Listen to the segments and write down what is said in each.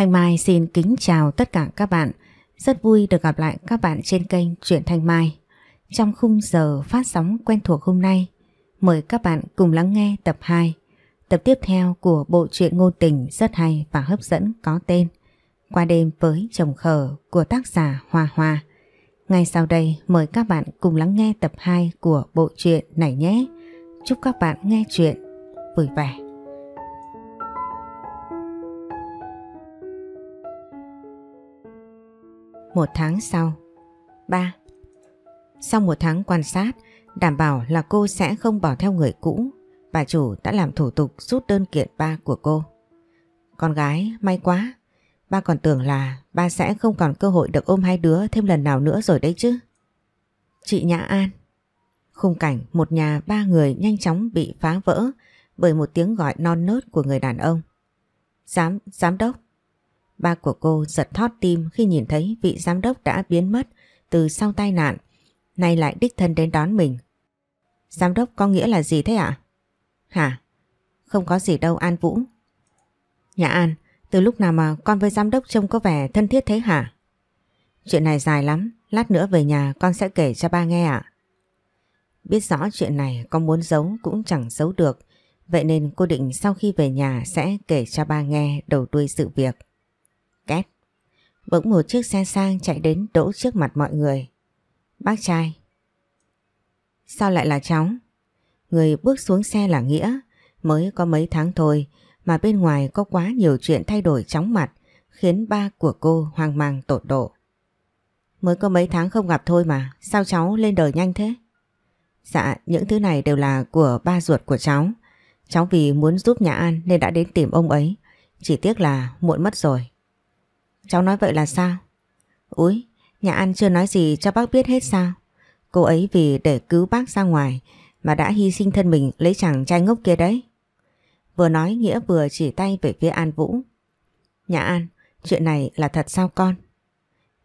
Thanh Mai xin kính chào tất cả các bạn. Rất vui được gặp lại các bạn trên kênh Truyện Thanh Mai. Trong khung giờ phát sóng quen thuộc hôm nay, mời các bạn cùng lắng nghe tập 2, tập tiếp theo của bộ truyện ngôn tình rất hay và hấp dẫn có tên Qua đêm với chồng khờ của tác giả Hoa Hoa. Ngay sau đây mời các bạn cùng lắng nghe tập 2 của bộ truyện này nhé. Chúc các bạn nghe chuyện vui vẻ. Một tháng sau 3. Sau một tháng quan sát, đảm bảo là cô sẽ không bỏ theo người cũ, bà chủ đã làm thủ tục rút đơn kiện ba của cô. Con gái, may quá, ba còn tưởng là ba sẽ không còn cơ hội được ôm hai đứa thêm lần nào nữa rồi đấy chứ. Chị Nhã An Khung cảnh một nhà ba người nhanh chóng bị phá vỡ bởi một tiếng gọi non nớt của người đàn ông. Giám, giám đốc, Ba của cô giật thót tim khi nhìn thấy vị giám đốc đã biến mất từ sau tai nạn, nay lại đích thân đến đón mình. Giám đốc có nghĩa là gì thế ạ? À? Hả? Không có gì đâu An Vũ. Nhà An, từ lúc nào mà con với giám đốc trông có vẻ thân thiết thế hả? Chuyện này dài lắm, lát nữa về nhà con sẽ kể cho ba nghe ạ. À? Biết rõ chuyện này con muốn giấu cũng chẳng giấu được, vậy nên cô định sau khi về nhà sẽ kể cho ba nghe đầu đuôi sự việc két. Bỗng một chiếc xe sang chạy đến đỗ trước mặt mọi người. Bác trai. Sao lại là cháu? Người bước xuống xe là Nghĩa, mới có mấy tháng thôi mà bên ngoài có quá nhiều chuyện thay đổi chóng mặt khiến ba của cô hoang mang tột độ. Mới có mấy tháng không gặp thôi mà, sao cháu lên đời nhanh thế? Dạ, những thứ này đều là của ba ruột của cháu. Cháu vì muốn giúp nhà An nên đã đến tìm ông ấy. Chỉ tiếc là muộn mất rồi. Cháu nói vậy là sao? Úi, nhà ăn chưa nói gì cho bác biết hết sao? Cô ấy vì để cứu bác ra ngoài mà đã hy sinh thân mình lấy chàng trai ngốc kia đấy. Vừa nói Nghĩa vừa chỉ tay về phía An Vũ. Nhà An, chuyện này là thật sao con?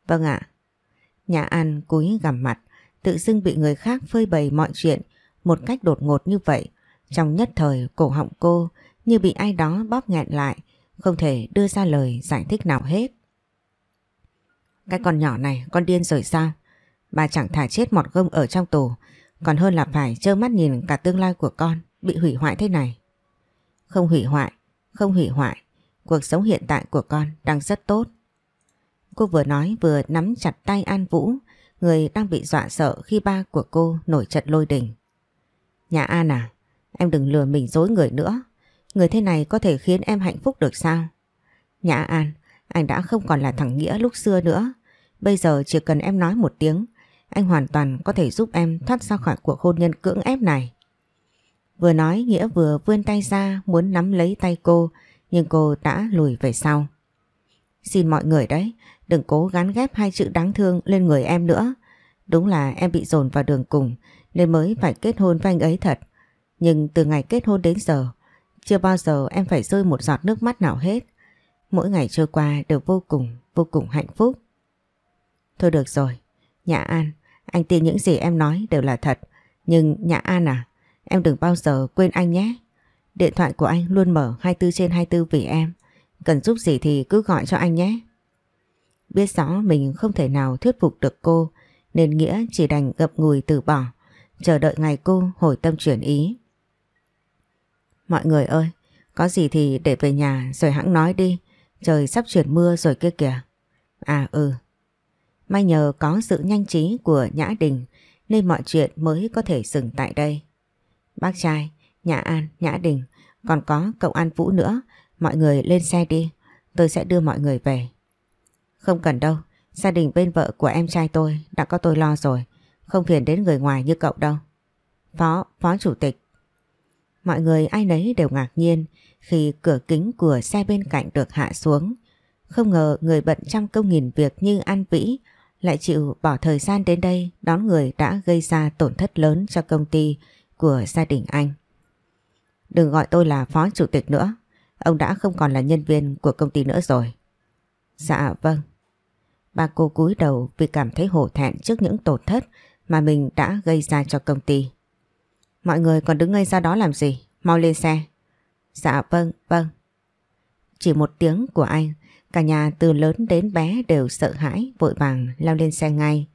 Vâng ạ. Nhà An cúi gằm mặt, tự dưng bị người khác phơi bày mọi chuyện một cách đột ngột như vậy. Trong nhất thời cổ họng cô như bị ai đó bóp nghẹn lại, không thể đưa ra lời giải thích nào hết. Cái con nhỏ này con điên rồi sao Bà chẳng thả chết mọt gông ở trong tù Còn hơn là phải trơ mắt nhìn cả tương lai của con Bị hủy hoại thế này Không hủy hoại Không hủy hoại Cuộc sống hiện tại của con đang rất tốt Cô vừa nói vừa nắm chặt tay An Vũ Người đang bị dọa sợ khi ba của cô nổi trận lôi đình Nhà An à Em đừng lừa mình dối người nữa Người thế này có thể khiến em hạnh phúc được sao Nhã An anh đã không còn là thằng Nghĩa lúc xưa nữa. Bây giờ chỉ cần em nói một tiếng, anh hoàn toàn có thể giúp em thoát ra khỏi cuộc hôn nhân cưỡng ép này. Vừa nói Nghĩa vừa vươn tay ra muốn nắm lấy tay cô, nhưng cô đã lùi về sau. Xin mọi người đấy, đừng cố gắn ghép hai chữ đáng thương lên người em nữa. Đúng là em bị dồn vào đường cùng nên mới phải kết hôn với anh ấy thật. Nhưng từ ngày kết hôn đến giờ, chưa bao giờ em phải rơi một giọt nước mắt nào hết. Mỗi ngày trôi qua đều vô cùng, vô cùng hạnh phúc. Thôi được rồi, Nhã An, anh tin những gì em nói đều là thật. Nhưng Nhã An à, em đừng bao giờ quên anh nhé. Điện thoại của anh luôn mở 24 trên 24 vì em. Cần giúp gì thì cứ gọi cho anh nhé. Biết rõ mình không thể nào thuyết phục được cô nên Nghĩa chỉ đành gập ngùi từ bỏ, chờ đợi ngày cô hồi tâm chuyển ý. Mọi người ơi, có gì thì để về nhà rồi hãng nói đi. Trời sắp chuyển mưa rồi kia kìa. À ừ. May nhờ có sự nhanh trí của Nhã Đình nên mọi chuyện mới có thể dừng tại đây. Bác trai, Nhã An, Nhã Đình, còn có cậu An Vũ nữa. Mọi người lên xe đi, tôi sẽ đưa mọi người về. Không cần đâu, gia đình bên vợ của em trai tôi đã có tôi lo rồi. Không phiền đến người ngoài như cậu đâu. Phó, phó chủ tịch. Mọi người ai nấy đều ngạc nhiên khi cửa kính của xe bên cạnh được hạ xuống. Không ngờ người bận trăm công nghìn việc như An Vĩ lại chịu bỏ thời gian đến đây đón người đã gây ra tổn thất lớn cho công ty của gia đình anh. Đừng gọi tôi là phó chủ tịch nữa, ông đã không còn là nhân viên của công ty nữa rồi. Dạ vâng. Bà cô cúi đầu vì cảm thấy hổ thẹn trước những tổn thất mà mình đã gây ra cho công ty. Mọi người còn đứng ngây ra đó làm gì? Mau lên xe, Dạ vâng, vâng. Chỉ một tiếng của anh, cả nhà từ lớn đến bé đều sợ hãi vội vàng lao lên xe ngay.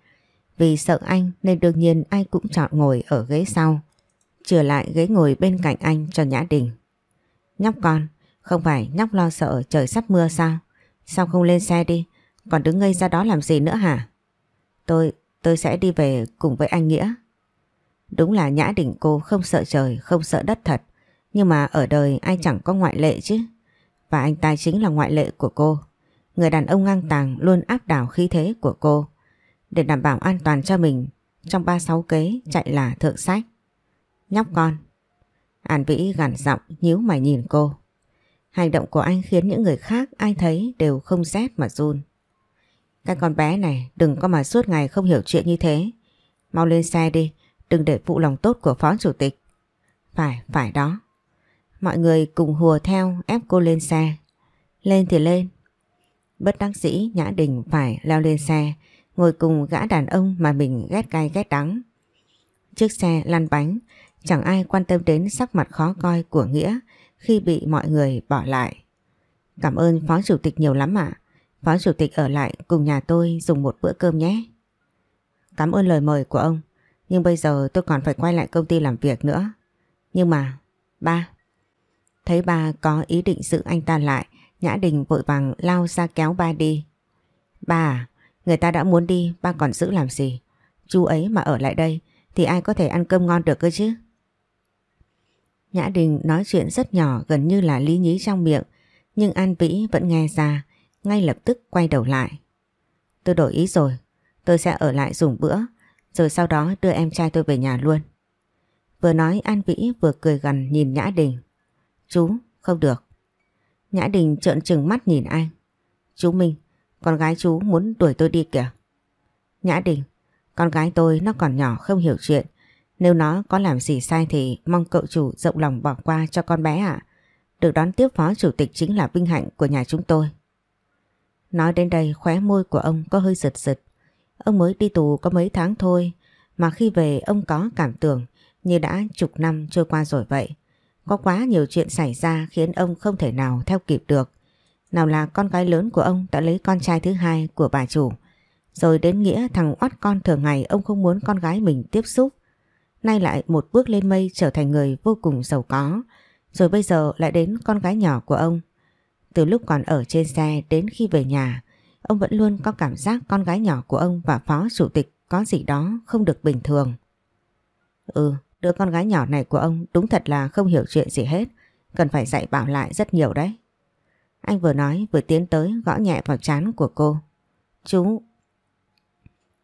Vì sợ anh nên đương nhiên ai cũng chọn ngồi ở ghế sau. Trở lại ghế ngồi bên cạnh anh cho Nhã Đình. Nhóc con, không phải nhóc lo sợ trời sắp mưa sao? Sao không lên xe đi? Còn đứng ngây ra đó làm gì nữa hả? Tôi, tôi sẽ đi về cùng với anh Nghĩa. Đúng là Nhã đỉnh cô không sợ trời, không sợ đất thật. Nhưng mà ở đời ai ừ. chẳng có ngoại lệ chứ. Và anh ta chính là ngoại lệ của cô. Người đàn ông ngang ừ. tàng luôn áp đảo khí thế của cô. Để đảm bảo an toàn cho mình, trong ba sáu kế chạy là thượng sách. Nhóc con. An Vĩ gằn giọng nhíu mày nhìn cô. Hành động của anh khiến những người khác ai thấy đều không rét mà run. Cái con bé này đừng có mà suốt ngày không hiểu chuyện như thế. Mau lên xe đi, đừng để phụ lòng tốt của phó chủ tịch. Phải, phải đó. Mọi người cùng hùa theo ép cô lên xe. Lên thì lên. Bất đắc dĩ Nhã Đình phải leo lên xe, ngồi cùng gã đàn ông mà mình ghét cay ghét đắng. Chiếc xe lăn bánh, chẳng ai quan tâm đến sắc mặt khó coi của Nghĩa khi bị mọi người bỏ lại. Cảm ơn Phó Chủ tịch nhiều lắm ạ. Phó Chủ tịch ở lại cùng nhà tôi dùng một bữa cơm nhé. Cảm ơn lời mời của ông, nhưng bây giờ tôi còn phải quay lại công ty làm việc nữa. Nhưng mà, ba, Thấy ba có ý định giữ anh ta lại, Nhã Đình vội vàng lao ra kéo ba đi. Ba à, người ta đã muốn đi, ba còn giữ làm gì? Chú ấy mà ở lại đây thì ai có thể ăn cơm ngon được cơ chứ? Nhã Đình nói chuyện rất nhỏ gần như là lý nhí trong miệng, nhưng An Vĩ vẫn nghe ra, ngay lập tức quay đầu lại. Tôi đổi ý rồi, tôi sẽ ở lại dùng bữa, rồi sau đó đưa em trai tôi về nhà luôn. Vừa nói An Vĩ vừa cười gần nhìn Nhã Đình. Chú, không được. Nhã Đình trợn trừng mắt nhìn anh. Chú Minh, con gái chú muốn đuổi tôi đi kìa. Nhã Đình, con gái tôi nó còn nhỏ không hiểu chuyện. Nếu nó có làm gì sai thì mong cậu chủ rộng lòng bỏ qua cho con bé ạ. Được đón tiếp phó chủ tịch chính là vinh hạnh của nhà chúng tôi. Nói đến đây khóe môi của ông có hơi giật giật. Ông mới đi tù có mấy tháng thôi mà khi về ông có cảm tưởng như đã chục năm trôi qua rồi vậy. Có quá nhiều chuyện xảy ra khiến ông không thể nào theo kịp được. Nào là con gái lớn của ông đã lấy con trai thứ hai của bà chủ. Rồi đến nghĩa thằng oát con thường ngày ông không muốn con gái mình tiếp xúc. Nay lại một bước lên mây trở thành người vô cùng giàu có. Rồi bây giờ lại đến con gái nhỏ của ông. Từ lúc còn ở trên xe đến khi về nhà, ông vẫn luôn có cảm giác con gái nhỏ của ông và phó chủ tịch có gì đó không được bình thường. Ừ, Đứa con gái nhỏ này của ông đúng thật là không hiểu chuyện gì hết, cần phải dạy bảo lại rất nhiều đấy. Anh vừa nói vừa tiến tới gõ nhẹ vào trán của cô. Chú...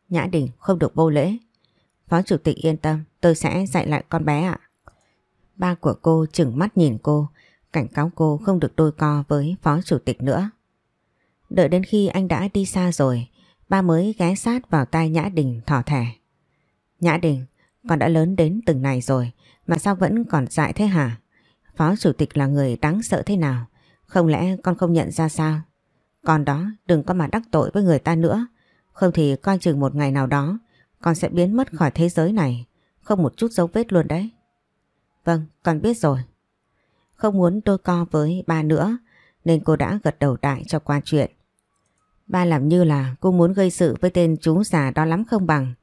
Nhã Đình không được vô lễ. Phó Chủ tịch yên tâm, tôi sẽ dạy lại con bé ạ. Ba của cô chừng mắt nhìn cô, cảnh cáo cô không được đôi co với Phó Chủ tịch nữa. Đợi đến khi anh đã đi xa rồi, ba mới ghé sát vào tai Nhã Đình thỏ thẻ. Nhã Đình, con đã lớn đến từng này rồi mà sao vẫn còn dại thế hả? Phó chủ tịch là người đáng sợ thế nào? Không lẽ con không nhận ra sao? Con đó đừng có mà đắc tội với người ta nữa. Không thì coi chừng một ngày nào đó con sẽ biến mất khỏi thế giới này. Không một chút dấu vết luôn đấy. Vâng, con biết rồi. Không muốn đôi co với ba nữa nên cô đã gật đầu đại cho qua chuyện. Ba làm như là cô muốn gây sự với tên chú già đó lắm không bằng.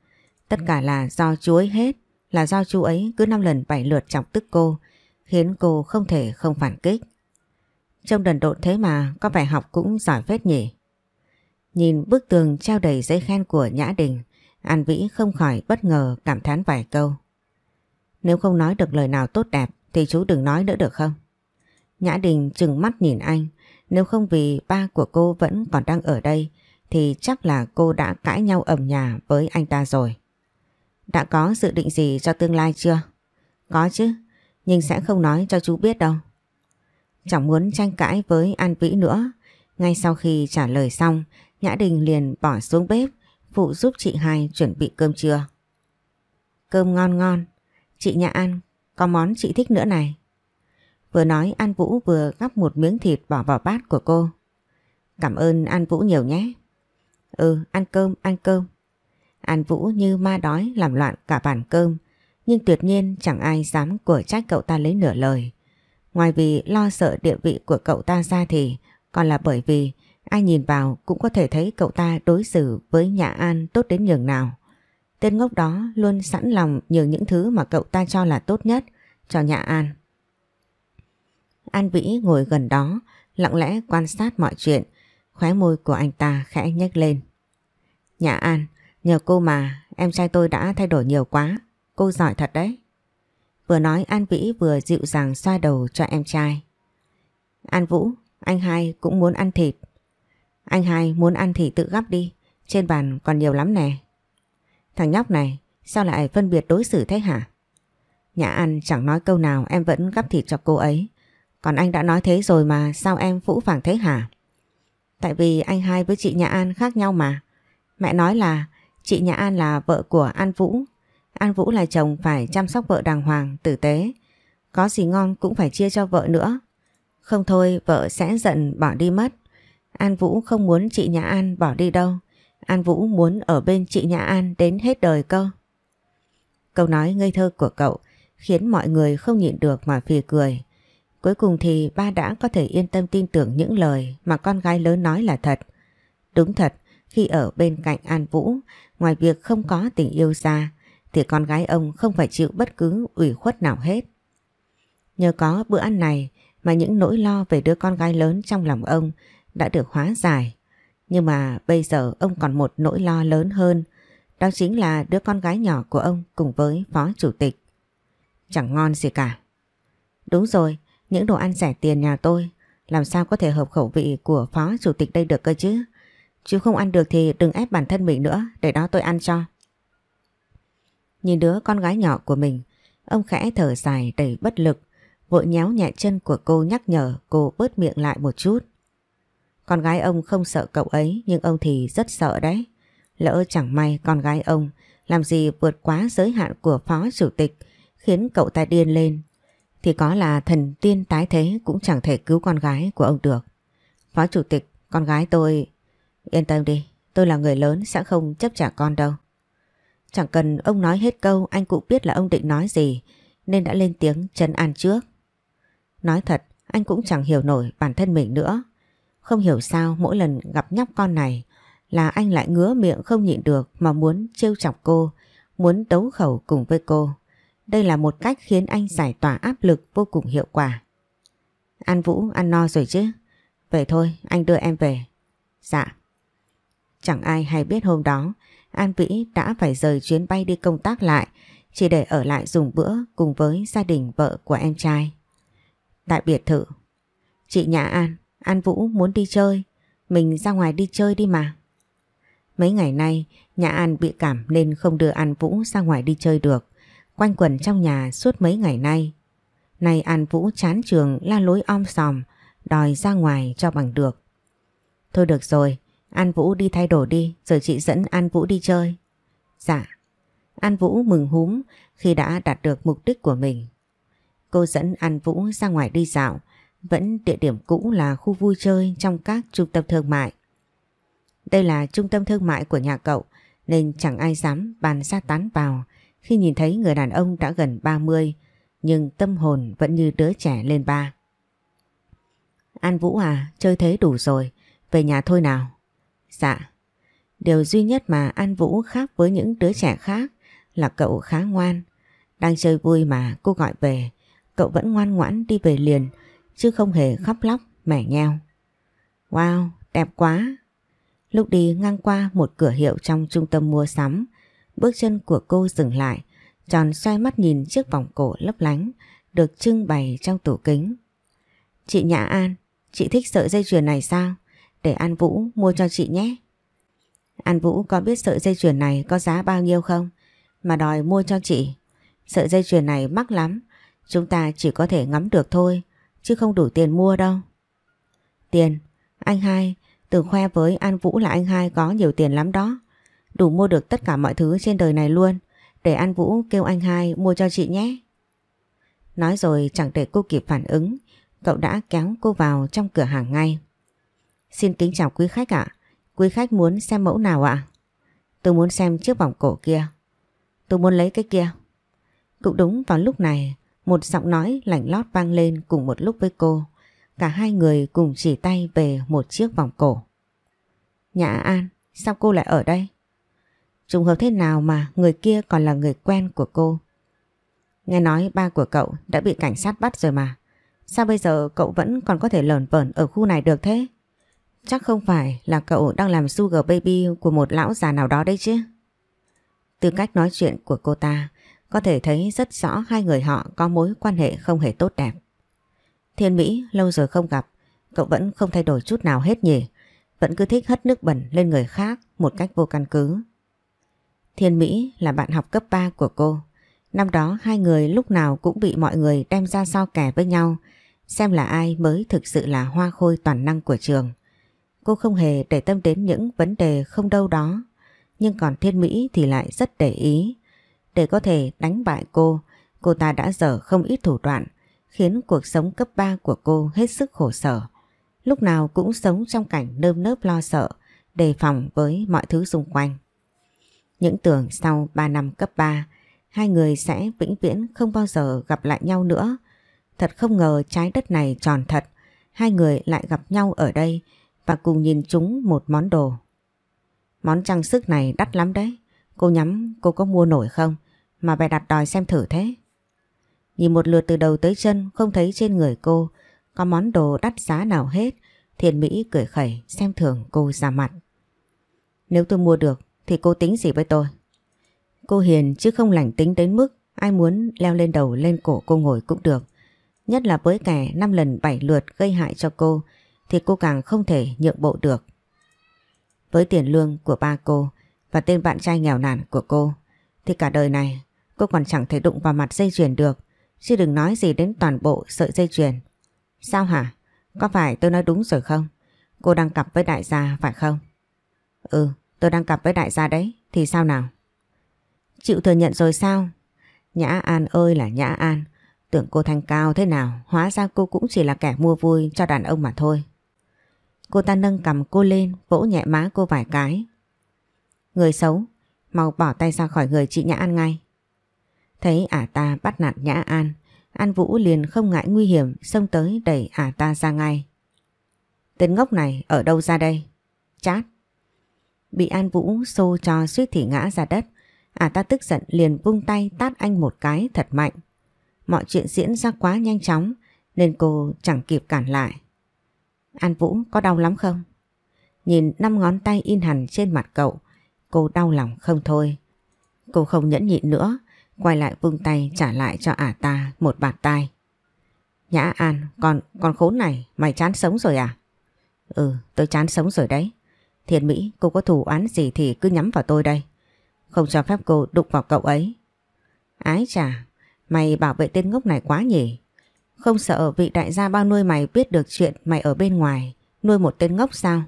Tất cả là do chú ấy hết, là do chú ấy cứ năm lần bảy lượt chọc tức cô, khiến cô không thể không phản kích. Trông đần độn thế mà có vẻ học cũng giỏi phết nhỉ. Nhìn bức tường treo đầy giấy khen của Nhã Đình, An Vĩ không khỏi bất ngờ cảm thán vài câu. Nếu không nói được lời nào tốt đẹp thì chú đừng nói nữa được không? Nhã Đình trừng mắt nhìn anh, nếu không vì ba của cô vẫn còn đang ở đây thì chắc là cô đã cãi nhau ầm nhà với anh ta rồi. Đã có dự định gì cho tương lai chưa? Có chứ, nhưng sẽ không nói cho chú biết đâu. Chẳng muốn tranh cãi với An Vĩ nữa. Ngay sau khi trả lời xong, Nhã Đình liền bỏ xuống bếp, phụ giúp chị Hai chuẩn bị cơm trưa. Cơm ngon ngon, chị Nhã ăn, có món chị thích nữa này. Vừa nói An Vũ vừa gắp một miếng thịt bỏ vào bát của cô. Cảm ơn An Vũ nhiều nhé. Ừ, ăn cơm, ăn cơm. An Vũ như ma đói làm loạn cả bàn cơm, nhưng tuyệt nhiên chẳng ai dám của trách cậu ta lấy nửa lời. Ngoài vì lo sợ địa vị của cậu ta ra thì, còn là bởi vì ai nhìn vào cũng có thể thấy cậu ta đối xử với nhà An tốt đến nhường nào. Tên ngốc đó luôn sẵn lòng nhường những thứ mà cậu ta cho là tốt nhất cho nhà An. An Vĩ ngồi gần đó, lặng lẽ quan sát mọi chuyện, khóe môi của anh ta khẽ nhếch lên. Nhà An, Nhờ cô mà em trai tôi đã thay đổi nhiều quá Cô giỏi thật đấy Vừa nói An Vĩ vừa dịu dàng xoa đầu cho em trai An Vũ Anh hai cũng muốn ăn thịt Anh hai muốn ăn thì tự gắp đi Trên bàn còn nhiều lắm nè Thằng nhóc này Sao lại phân biệt đối xử thế hả Nhà An chẳng nói câu nào Em vẫn gắp thịt cho cô ấy Còn anh đã nói thế rồi mà Sao em phũ phàng thế hả Tại vì anh hai với chị Nhã An khác nhau mà Mẹ nói là Chị nhà An là vợ của An Vũ. An Vũ là chồng phải chăm sóc vợ đàng hoàng, tử tế. Có gì ngon cũng phải chia cho vợ nữa. Không thôi vợ sẽ giận bỏ đi mất. An Vũ không muốn chị nhà An bỏ đi đâu. An Vũ muốn ở bên chị nhà An đến hết đời cơ. Câu nói ngây thơ của cậu khiến mọi người không nhịn được mà phì cười. Cuối cùng thì ba đã có thể yên tâm tin tưởng những lời mà con gái lớn nói là thật. Đúng thật, khi ở bên cạnh An Vũ, ngoài việc không có tình yêu ra, thì con gái ông không phải chịu bất cứ ủy khuất nào hết. Nhờ có bữa ăn này mà những nỗi lo về đứa con gái lớn trong lòng ông đã được hóa giải. Nhưng mà bây giờ ông còn một nỗi lo lớn hơn, đó chính là đứa con gái nhỏ của ông cùng với phó chủ tịch. Chẳng ngon gì cả. Đúng rồi, những đồ ăn rẻ tiền nhà tôi làm sao có thể hợp khẩu vị của phó chủ tịch đây được cơ chứ? chứ không ăn được thì đừng ép bản thân mình nữa, để đó tôi ăn cho. Nhìn đứa con gái nhỏ của mình, ông khẽ thở dài đầy bất lực, vội nhéo nhẹ chân của cô nhắc nhở cô bớt miệng lại một chút. Con gái ông không sợ cậu ấy nhưng ông thì rất sợ đấy. Lỡ chẳng may con gái ông làm gì vượt quá giới hạn của phó chủ tịch khiến cậu ta điên lên thì có là thần tiên tái thế cũng chẳng thể cứu con gái của ông được. Phó chủ tịch, con gái tôi Yên tâm đi, tôi là người lớn sẽ không chấp trả con đâu. Chẳng cần ông nói hết câu anh cũng biết là ông định nói gì nên đã lên tiếng trấn an trước. Nói thật, anh cũng chẳng hiểu nổi bản thân mình nữa. Không hiểu sao mỗi lần gặp nhóc con này là anh lại ngứa miệng không nhịn được mà muốn trêu chọc cô, muốn đấu khẩu cùng với cô. Đây là một cách khiến anh giải tỏa áp lực vô cùng hiệu quả. An Vũ ăn no rồi chứ? Vậy thôi, anh đưa em về. Dạ. Chẳng ai hay biết hôm đó An Vĩ đã phải rời chuyến bay đi công tác lại chỉ để ở lại dùng bữa cùng với gia đình vợ của em trai. Tại biệt thự, chị nhà An, An Vũ muốn đi chơi, mình ra ngoài đi chơi đi mà. Mấy ngày nay, nhà An bị cảm nên không đưa An Vũ ra ngoài đi chơi được, quanh quẩn trong nhà suốt mấy ngày nay. Nay An Vũ chán trường la lối om sòm, đòi ra ngoài cho bằng được. Thôi được rồi, An Vũ đi thay đổi đi rồi chị dẫn An Vũ đi chơi. Dạ. An Vũ mừng húm khi đã đạt được mục đích của mình. Cô dẫn An Vũ ra ngoài đi dạo, vẫn địa điểm cũ là khu vui chơi trong các trung tâm thương mại. Đây là trung tâm thương mại của nhà cậu nên chẳng ai dám bàn ra tán vào khi nhìn thấy người đàn ông đã gần 30 nhưng tâm hồn vẫn như đứa trẻ lên ba. An Vũ à, chơi thế đủ rồi, về nhà thôi nào. Dạ. Điều duy nhất mà An Vũ khác với những đứa trẻ khác là cậu khá ngoan. Đang chơi vui mà cô gọi về, cậu vẫn ngoan ngoãn đi về liền, chứ không hề khóc lóc, mẻ nheo. Wow, đẹp quá! Lúc đi ngang qua một cửa hiệu trong trung tâm mua sắm, bước chân của cô dừng lại, tròn xoay mắt nhìn chiếc vòng cổ lấp lánh, được trưng bày trong tủ kính. Chị Nhã An, chị thích sợi dây chuyền này sao? để An Vũ mua cho chị nhé. An Vũ có biết sợi dây chuyền này có giá bao nhiêu không? Mà đòi mua cho chị. Sợi dây chuyền này mắc lắm. Chúng ta chỉ có thể ngắm được thôi. Chứ không đủ tiền mua đâu. Tiền? Anh hai. Từ khoe với An Vũ là anh hai có nhiều tiền lắm đó. Đủ mua được tất cả mọi thứ trên đời này luôn. Để An Vũ kêu anh hai mua cho chị nhé. Nói rồi chẳng để cô kịp phản ứng. Cậu đã kéo cô vào trong cửa hàng ngay. Xin kính chào quý khách ạ. Quý khách muốn xem mẫu nào ạ? Tôi muốn xem chiếc vòng cổ kia. Tôi muốn lấy cái kia. Cũng đúng vào lúc này, một giọng nói lạnh lót vang lên cùng một lúc với cô. Cả hai người cùng chỉ tay về một chiếc vòng cổ. Nhã An, sao cô lại ở đây? Trùng hợp thế nào mà người kia còn là người quen của cô? Nghe nói ba của cậu đã bị cảnh sát bắt rồi mà. Sao bây giờ cậu vẫn còn có thể lờn vờn ở khu này được thế? Chắc không phải là cậu đang làm sugar baby của một lão già nào đó đấy chứ. Từ cách nói chuyện của cô ta, có thể thấy rất rõ hai người họ có mối quan hệ không hề tốt đẹp. Thiên Mỹ lâu rồi không gặp, cậu vẫn không thay đổi chút nào hết nhỉ. Vẫn cứ thích hất nước bẩn lên người khác một cách vô căn cứ. Thiên Mỹ là bạn học cấp 3 của cô. Năm đó hai người lúc nào cũng bị mọi người đem ra so kẻ với nhau, xem là ai mới thực sự là hoa khôi toàn năng của trường. Cô không hề để tâm đến những vấn đề không đâu đó, nhưng còn Thiên Mỹ thì lại rất để ý. Để có thể đánh bại cô, cô ta đã dở không ít thủ đoạn, khiến cuộc sống cấp 3 của cô hết sức khổ sở. Lúc nào cũng sống trong cảnh nơm nớp lo sợ, đề phòng với mọi thứ xung quanh. Những tưởng sau 3 năm cấp 3, hai người sẽ vĩnh viễn không bao giờ gặp lại nhau nữa. Thật không ngờ trái đất này tròn thật, hai người lại gặp nhau ở đây và cùng nhìn chúng một món đồ. Món trang sức này đắt lắm đấy, cô nhắm cô có mua nổi không mà bày đặt đòi xem thử thế. Nhìn một lượt từ đầu tới chân không thấy trên người cô có món đồ đắt giá nào hết, Thiền Mỹ cười khẩy xem thường cô ra mặt. Nếu tôi mua được thì cô tính gì với tôi? Cô hiền chứ không lành tính đến mức ai muốn leo lên đầu lên cổ cô ngồi cũng được. Nhất là với kẻ 5 lần 7 lượt gây hại cho cô thì cô càng không thể nhượng bộ được. Với tiền lương của ba cô và tên bạn trai nghèo nàn của cô thì cả đời này cô còn chẳng thể đụng vào mặt dây chuyền được chứ đừng nói gì đến toàn bộ sợi dây chuyền. Sao hả? Có phải tôi nói đúng rồi không? Cô đang cặp với đại gia phải không? Ừ, tôi đang cặp với đại gia đấy. Thì sao nào? Chịu thừa nhận rồi sao? Nhã An ơi là Nhã An. Tưởng cô thanh cao thế nào, hóa ra cô cũng chỉ là kẻ mua vui cho đàn ông mà thôi. Cô ta nâng cầm cô lên vỗ nhẹ má cô vài cái. Người xấu, mau bỏ tay ra khỏi người chị Nhã An ngay. Thấy ả ta bắt nạt Nhã An, An Vũ liền không ngại nguy hiểm xông tới đẩy ả ta ra ngay. Tên ngốc này ở đâu ra đây? Chát! Bị An Vũ xô cho suýt thì ngã ra đất, ả ta tức giận liền vung tay tát anh một cái thật mạnh. Mọi chuyện diễn ra quá nhanh chóng nên cô chẳng kịp cản lại. An Vũ có đau lắm không? Nhìn năm ngón tay in hẳn trên mặt cậu, cô đau lòng không thôi. Cô không nhẫn nhịn nữa, quay lại vung tay trả lại cho ả ta một bạt tai. Nhã An, con, con khốn này, mày chán sống rồi à? Ừ, tôi chán sống rồi đấy. Thiền Mỹ, cô có thủ oán gì thì cứ nhắm vào tôi đây. Không cho phép cô đụng vào cậu ấy. Ái chà, mày bảo vệ tên ngốc này quá nhỉ? Không sợ vị đại gia bao nuôi mày biết được chuyện mày ở bên ngoài, nuôi một tên ngốc sao?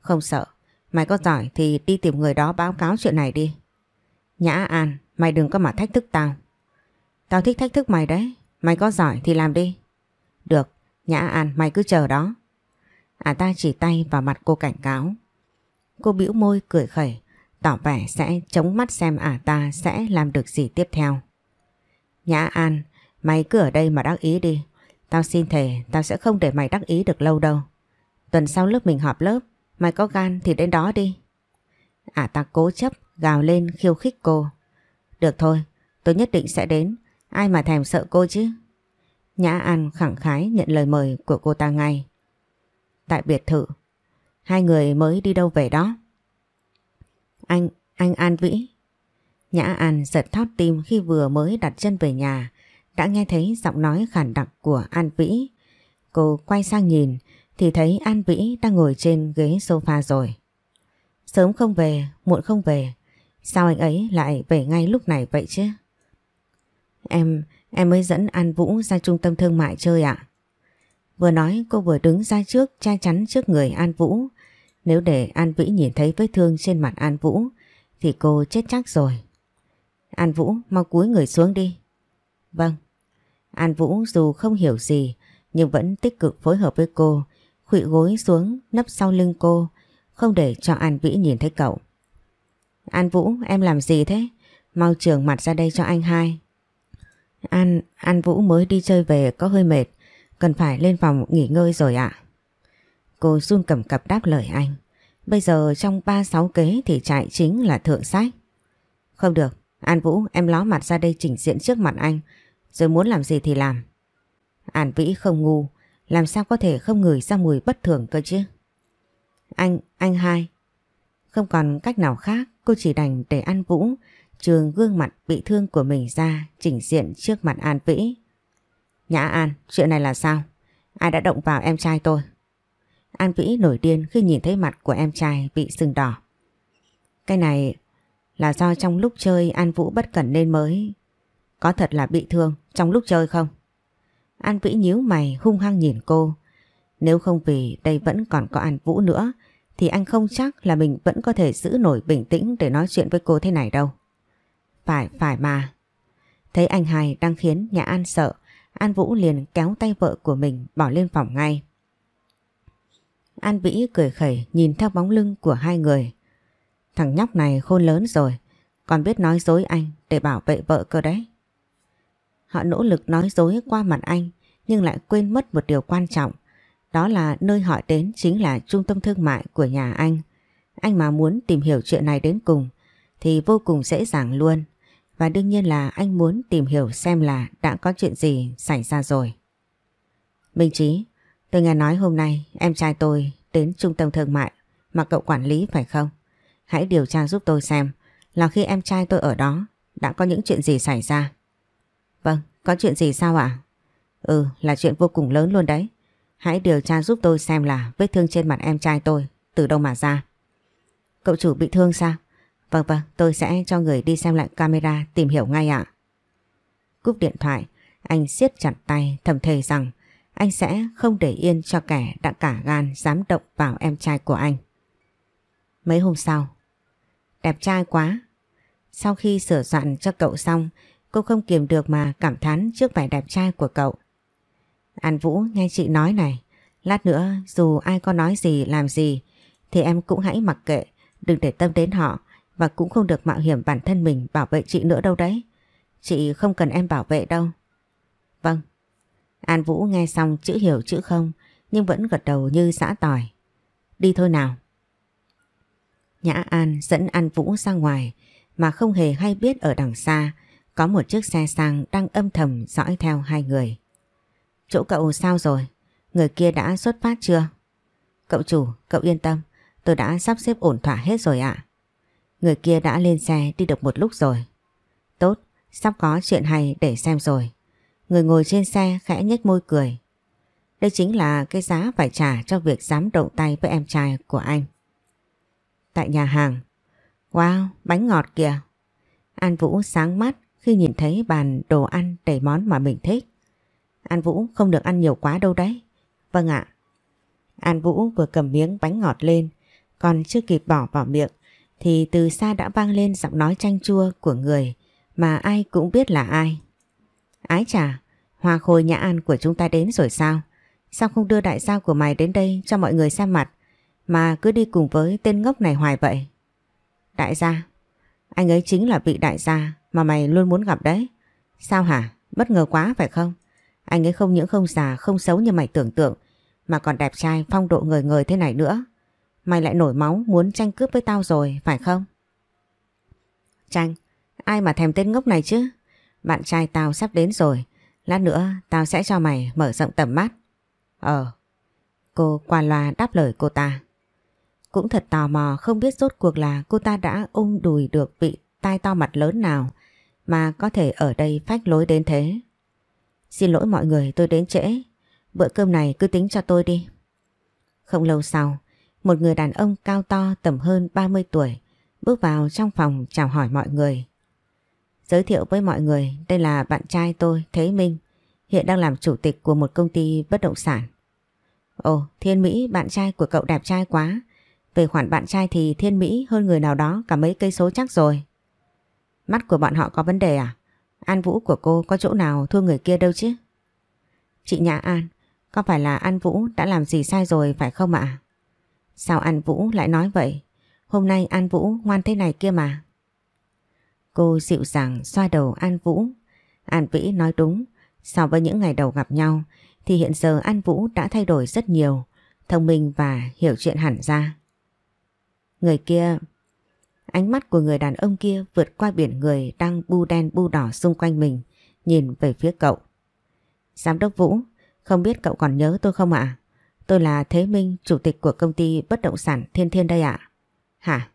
Không sợ, mày có giỏi thì đi tìm người đó báo cáo chuyện này đi. Nhã An, mày đừng có mà thách thức tao. Tao thích thách thức mày đấy, mày có giỏi thì làm đi. Được, Nhã An mày cứ chờ đó. À ta chỉ tay vào mặt cô cảnh cáo. Cô bĩu môi cười khẩy, tỏ vẻ sẽ chống mắt xem à ta sẽ làm được gì tiếp theo. Nhã An Mày cứ ở đây mà đắc ý đi. Tao xin thề tao sẽ không để mày đắc ý được lâu đâu. Tuần sau lớp mình họp lớp, mày có gan thì đến đó đi. à, ta cố chấp, gào lên khiêu khích cô. Được thôi, tôi nhất định sẽ đến, ai mà thèm sợ cô chứ. Nhã An khẳng khái nhận lời mời của cô ta ngay. Tại biệt thự, hai người mới đi đâu về đó. Anh, anh An Vĩ. Nhã An giật thót tim khi vừa mới đặt chân về nhà đã nghe thấy giọng nói khản đặc của An Vĩ. Cô quay sang nhìn thì thấy An Vĩ đang ngồi trên ghế sofa rồi. Sớm không về, muộn không về, sao anh ấy lại về ngay lúc này vậy chứ? Em, em mới dẫn An Vũ ra trung tâm thương mại chơi ạ. Vừa nói cô vừa đứng ra trước che chắn trước người An Vũ. Nếu để An Vĩ nhìn thấy vết thương trên mặt An Vũ thì cô chết chắc rồi. An Vũ mau cúi người xuống đi Vâng. An Vũ dù không hiểu gì nhưng vẫn tích cực phối hợp với cô, khụy gối xuống nấp sau lưng cô, không để cho An Vĩ nhìn thấy cậu. An Vũ, em làm gì thế? Mau trường mặt ra đây cho anh hai. An, An Vũ mới đi chơi về có hơi mệt, cần phải lên phòng nghỉ ngơi rồi ạ. Cô run cầm cập đáp lời anh. Bây giờ trong 3-6 kế thì trại chính là thượng sách. Không được, An Vũ em ló mặt ra đây chỉnh diện trước mặt anh rồi muốn làm gì thì làm. An Vĩ không ngu, làm sao có thể không ngửi ra mùi bất thường cơ chứ? Anh, anh hai. Không còn cách nào khác, cô chỉ đành để An Vũ trường gương mặt bị thương của mình ra chỉnh diện trước mặt An Vĩ. Nhã An, chuyện này là sao? Ai đã động vào em trai tôi? An Vĩ nổi điên khi nhìn thấy mặt của em trai bị sưng đỏ. Cái này là do trong lúc chơi An Vũ bất cẩn nên mới có thật là bị thương trong lúc chơi không? An Vĩ nhíu mày hung hăng nhìn cô. Nếu không vì đây vẫn còn có An Vũ nữa thì anh không chắc là mình vẫn có thể giữ nổi bình tĩnh để nói chuyện với cô thế này đâu. Phải, phải mà. Thấy anh Hải đang khiến nhà An sợ, An Vũ liền kéo tay vợ của mình bỏ lên phòng ngay. An Vĩ cười khẩy nhìn theo bóng lưng của hai người. Thằng nhóc này khôn lớn rồi, còn biết nói dối anh để bảo vệ vợ cơ đấy. Họ nỗ lực nói dối qua mặt anh nhưng lại quên mất một điều quan trọng. Đó là nơi họ đến chính là trung tâm thương mại của nhà anh. Anh mà muốn tìm hiểu chuyện này đến cùng thì vô cùng dễ dàng luôn. Và đương nhiên là anh muốn tìm hiểu xem là đã có chuyện gì xảy ra rồi. Minh Trí, tôi nghe nói hôm nay em trai tôi đến trung tâm thương mại mà cậu quản lý phải không? Hãy điều tra giúp tôi xem là khi em trai tôi ở đó đã có những chuyện gì xảy ra. Vâng, có chuyện gì sao ạ? Ừ, là chuyện vô cùng lớn luôn đấy. Hãy điều tra giúp tôi xem là vết thương trên mặt em trai tôi từ đâu mà ra. Cậu chủ bị thương sao? Vâng vâng, tôi sẽ cho người đi xem lại camera tìm hiểu ngay ạ. Cúp điện thoại, anh siết chặt tay thầm thề rằng anh sẽ không để yên cho kẻ đã cả gan dám động vào em trai của anh. Mấy hôm sau, đẹp trai quá. Sau khi sửa soạn cho cậu xong, Cô không kiềm được mà cảm thán trước vẻ đẹp trai của cậu. An Vũ nghe chị nói này, lát nữa dù ai có nói gì làm gì thì em cũng hãy mặc kệ, đừng để tâm đến họ và cũng không được mạo hiểm bản thân mình bảo vệ chị nữa đâu đấy. Chị không cần em bảo vệ đâu. Vâng. An Vũ nghe xong chữ hiểu chữ không nhưng vẫn gật đầu như xã tỏi. Đi thôi nào. Nhã An dẫn An Vũ ra ngoài mà không hề hay biết ở đằng xa có một chiếc xe sang đang âm thầm dõi theo hai người. Chỗ cậu sao rồi? Người kia đã xuất phát chưa? Cậu chủ, cậu yên tâm, tôi đã sắp xếp ổn thỏa hết rồi ạ. Người kia đã lên xe đi được một lúc rồi. Tốt, sắp có chuyện hay để xem rồi. Người ngồi trên xe khẽ nhếch môi cười. Đây chính là cái giá phải trả cho việc dám động tay với em trai của anh. Tại nhà hàng. Wow, bánh ngọt kìa. An Vũ sáng mắt khi nhìn thấy bàn đồ ăn đầy món mà mình thích. An Vũ không được ăn nhiều quá đâu đấy. Vâng ạ. An Vũ vừa cầm miếng bánh ngọt lên, còn chưa kịp bỏ vào miệng thì từ xa đã vang lên giọng nói chanh chua của người mà ai cũng biết là ai. Ái chà, hoa khôi nhà An của chúng ta đến rồi sao? Sao không đưa đại gia của mày đến đây cho mọi người xem mặt mà cứ đi cùng với tên ngốc này hoài vậy? Đại gia, anh ấy chính là vị đại gia mà mày luôn muốn gặp đấy. Sao hả? Bất ngờ quá phải không? Anh ấy không những không già, không xấu như mày tưởng tượng, mà còn đẹp trai, phong độ người người thế này nữa. Mày lại nổi máu muốn tranh cướp với tao rồi, phải không? Tranh, ai mà thèm tên ngốc này chứ? Bạn trai tao sắp đến rồi, lát nữa tao sẽ cho mày mở rộng tầm mắt. Ờ, cô qua loa đáp lời cô ta. Cũng thật tò mò không biết rốt cuộc là cô ta đã ung đùi được vị tai to mặt lớn nào mà có thể ở đây phách lối đến thế. Xin lỗi mọi người tôi đến trễ, bữa cơm này cứ tính cho tôi đi. Không lâu sau, một người đàn ông cao to tầm hơn 30 tuổi bước vào trong phòng chào hỏi mọi người. Giới thiệu với mọi người, đây là bạn trai tôi, Thế Minh, hiện đang làm chủ tịch của một công ty bất động sản. Ồ, Thiên Mỹ, bạn trai của cậu đẹp trai quá. Về khoản bạn trai thì Thiên Mỹ hơn người nào đó cả mấy cây số chắc rồi. Mắt của bọn họ có vấn đề à? An Vũ của cô có chỗ nào thua người kia đâu chứ? Chị Nhã An, có phải là An Vũ đã làm gì sai rồi phải không ạ? Sao An Vũ lại nói vậy? Hôm nay An Vũ ngoan thế này kia mà. Cô dịu dàng xoa đầu An Vũ. An Vĩ nói đúng, so với những ngày đầu gặp nhau thì hiện giờ An Vũ đã thay đổi rất nhiều, thông minh và hiểu chuyện hẳn ra. Người kia Ánh mắt của người đàn ông kia vượt qua biển người đang bu đen bu đỏ xung quanh mình, nhìn về phía cậu. Giám đốc Vũ, không biết cậu còn nhớ tôi không ạ? À? Tôi là Thế Minh, chủ tịch của công ty bất động sản Thiên Thiên đây ạ. À? Hả?